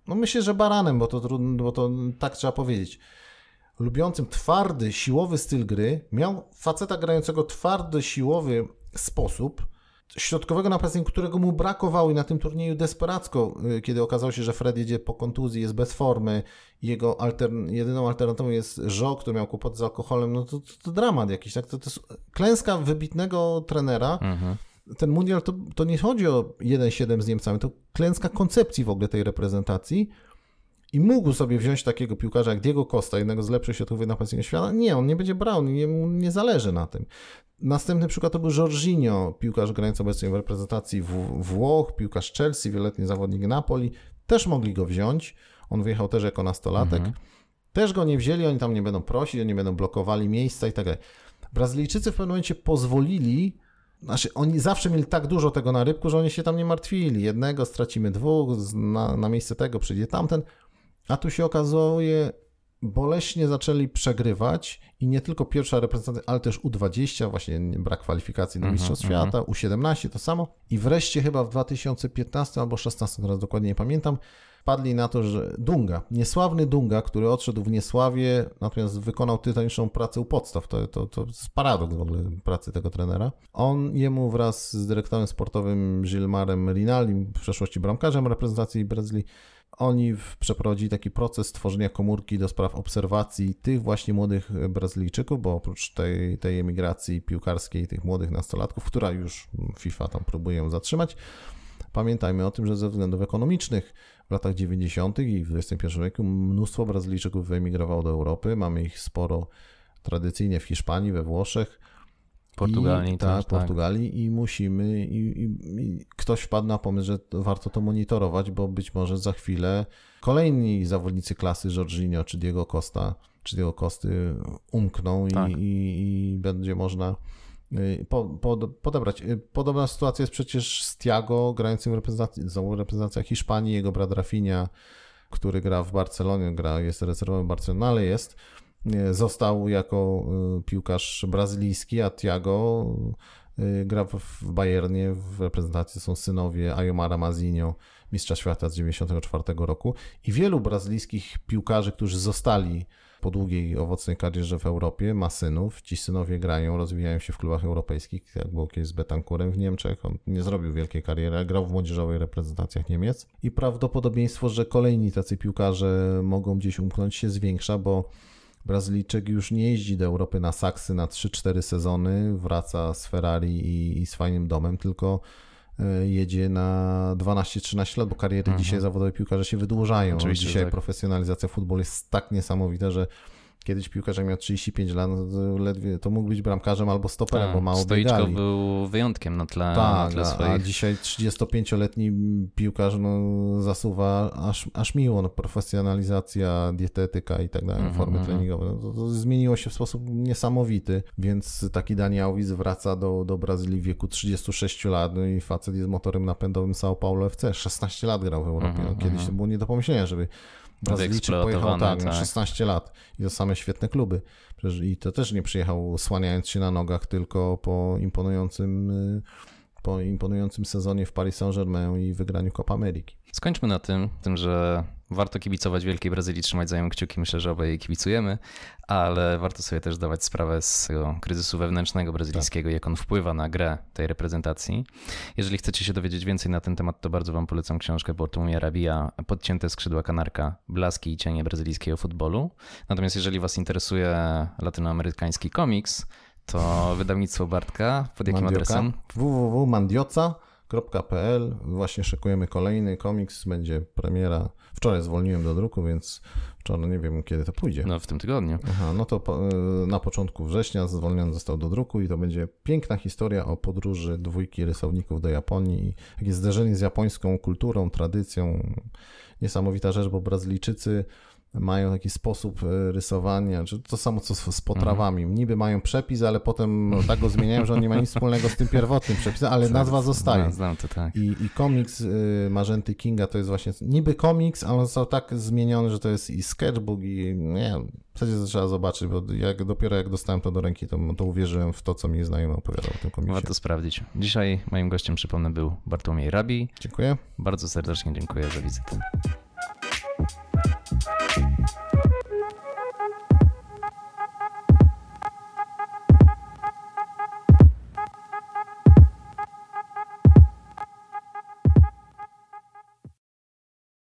no myślę, że baranem, bo to trudno, bo to tak trzeba powiedzieć. Lubiącym twardy, siłowy styl gry, miał faceta grającego twardy, siłowy sposób środkowego napastnika, którego mu brakowało i na tym turnieju desperacko, y, kiedy okazało się, że Fred jedzie po kontuzji, jest bez formy, jego altern, jedyną alternatywą jest Żo, który miał kłopot z alkoholem, no to, to, to dramat jakiś, tak? To, to jest klęska wybitnego trenera. Mhm. Ten mundial to, to nie chodzi o 1-7 z Niemcami, to klęska koncepcji w ogóle tej reprezentacji i mógł sobie wziąć takiego piłkarza jak Diego Costa, jednego z lepszych na napastników świata. Nie, on nie będzie brał, nie, nie zależy na tym. Następny przykład to był Jorginho, piłkarz grający obecnie w reprezentacji w Włoch, piłkarz Chelsea, wieloletni zawodnik Napoli. Też mogli go wziąć. On wyjechał też jako nastolatek. Mhm. Też go nie wzięli, oni tam nie będą prosić, oni będą blokowali miejsca i tak dalej. Brazylijczycy w pewnym momencie pozwolili, znaczy oni zawsze mieli tak dużo tego na rybku, że oni się tam nie martwili. Jednego stracimy dwóch, na, na miejsce tego przyjdzie tamten. A tu się okazuje, boleśnie zaczęli przegrywać i nie tylko pierwsza reprezentacja, ale też U20, właśnie brak kwalifikacji na mhm, Mistrzostw mhm. Świata, U17 to samo. I wreszcie chyba w 2015 albo 16, teraz dokładnie nie pamiętam, padli na to, że Dunga, niesławny Dunga, który odszedł w Niesławie, natomiast wykonał tytaniczną pracę u podstaw, to, to, to jest paradoks w ogóle pracy tego trenera. On, jemu wraz z dyrektorem sportowym Gilmarem Rinaldi, w przeszłości bramkarzem reprezentacji Brazylii, oni przeprowadzili taki proces tworzenia komórki do spraw obserwacji tych właśnie młodych Brazylijczyków, bo oprócz tej, tej emigracji piłkarskiej, tych młodych nastolatków, która już FIFA tam próbuje zatrzymać, Pamiętajmy o tym, że ze względów ekonomicznych w latach 90. i w XXI wieku mnóstwo Brazylijczyków wyemigrowało do Europy. Mamy ich sporo tradycyjnie w Hiszpanii, we Włoszech. Portugalii, I, tak, też, Portugalii tak. i musimy, i, i, i, ktoś wpadł na pomysł, że warto to monitorować, bo być może za chwilę kolejni zawodnicy klasy Jorginho czy Diego Costa, czy Diego Kosty umkną tak. i, i, będzie można y, po, po, podebrać. Y, podobna sytuacja jest przecież z Tiago, grającym reprezentacją, reprezentacja Hiszpanii, jego brat Rafinha, który gra w Barcelonie, gra, jest rezerwowym Barcelonie, no, ale jest został jako y, piłkarz brazylijski, a Thiago y, gra w Bayernie, w reprezentacji są synowie Ayomara Mazinho, mistrza świata z 1994 roku i wielu brazylijskich piłkarzy, którzy zostali po długiej, owocnej karierze w Europie, ma synów, ci synowie grają, rozwijają się w klubach europejskich, jak było kiedyś z Betancourem w Niemczech, on nie zrobił wielkiej kariery, grał w młodzieżowej reprezentacjach Niemiec i prawdopodobieństwo, że kolejni tacy piłkarze mogą gdzieś umknąć się zwiększa, bo Brazylijczyk już nie jeździ do Europy na saksy na 3-4 sezony, wraca z Ferrari i, i z fajnym domem, tylko e, jedzie na 12-13 lat, bo kariery mhm. dzisiaj zawodowe piłkarze się wydłużają. Oczywiście, dzisiaj tak. profesjonalizacja futbolu jest tak niesamowita, że kiedyś piłkarzem miał 35 lat, no to, ledwie, to mógł być bramkarzem albo stoperem, bo tak, mało Stoiczko był wyjątkiem na tle, tak, na tle swoich. a dzisiaj 35-letni piłkarz no, zasuwa aż, aż miło, no, profesjonalizacja, dietetyka i tak dalej, mm -hmm. formy mhm. treningowe. No, to, to zmieniło się w sposób niesamowity, więc taki Dani Alves wraca do, do Brazylii w wieku 36 lat no i facet jest motorem napędowym São Paulo FC, 16 lat grał w Europie, mm -hmm. no, mhm, kiedyś mhm. to było nie do pomyślenia, żeby Brazylijczyk pojechał tak, tak, na 16 tak. lat i to same świetne kluby. Przecież I to też nie przyjechał słaniając się na nogach, tylko po imponującym y, po imponującym sezonie w Paris Saint-Germain i wygraniu Copa Ameryki. Skończmy na tym, tym, że warto kibicować Wielkiej Brazylii, trzymać za nią kciuki, myślę, że obaj jej kibicujemy, ale warto sobie też dawać sprawę z tego kryzysu wewnętrznego brazylijskiego, tak. jak on wpływa na grę tej reprezentacji. Jeżeli chcecie się dowiedzieć więcej na ten temat, to bardzo wam polecam książkę Bortumia Rabia Podcięte skrzydła kanarka, blaski i cienie brazylijskiego futbolu. Natomiast jeżeli was interesuje latynoamerykański komiks, to wydawnictwo Bartka. Pod jakim Mandioka? adresem? www.mandioca.pl Właśnie szykujemy kolejny komiks, będzie premiera. Wczoraj zwolniłem do druku, więc wczoraj nie wiem kiedy to pójdzie. No w tym tygodniu. Aha, no to po, y, na początku września zwolniony został do druku i to będzie piękna historia o podróży dwójki rysowników do Japonii. Jakie zderzenie z japońską kulturą, tradycją. Niesamowita rzecz, bo Brazylijczycy mają taki sposób e, rysowania, czy to samo co z, z potrawami. Mhm. Niby mają przepis, ale potem no. tak go zmieniają, że on nie ma nic wspólnego z tym pierwotnym przepisem, ale nazwa zostaje. Ja, znam to, tak. I, I, komiks e, Marzenty Kinga to jest właśnie niby komiks, ale on został tak zmieniony, że to jest i sketchbook i nie w zasadzie trzeba zobaczyć, bo jak, dopiero jak dostałem to do ręki, to, to uwierzyłem w to, co mi znajomy opowiadał o tym komiksie. Warto sprawdzić. Dzisiaj moim gościem, przypomnę, był Bartłomiej Rabi. Dziękuję. Bardzo serdecznie dziękuję za wizytę.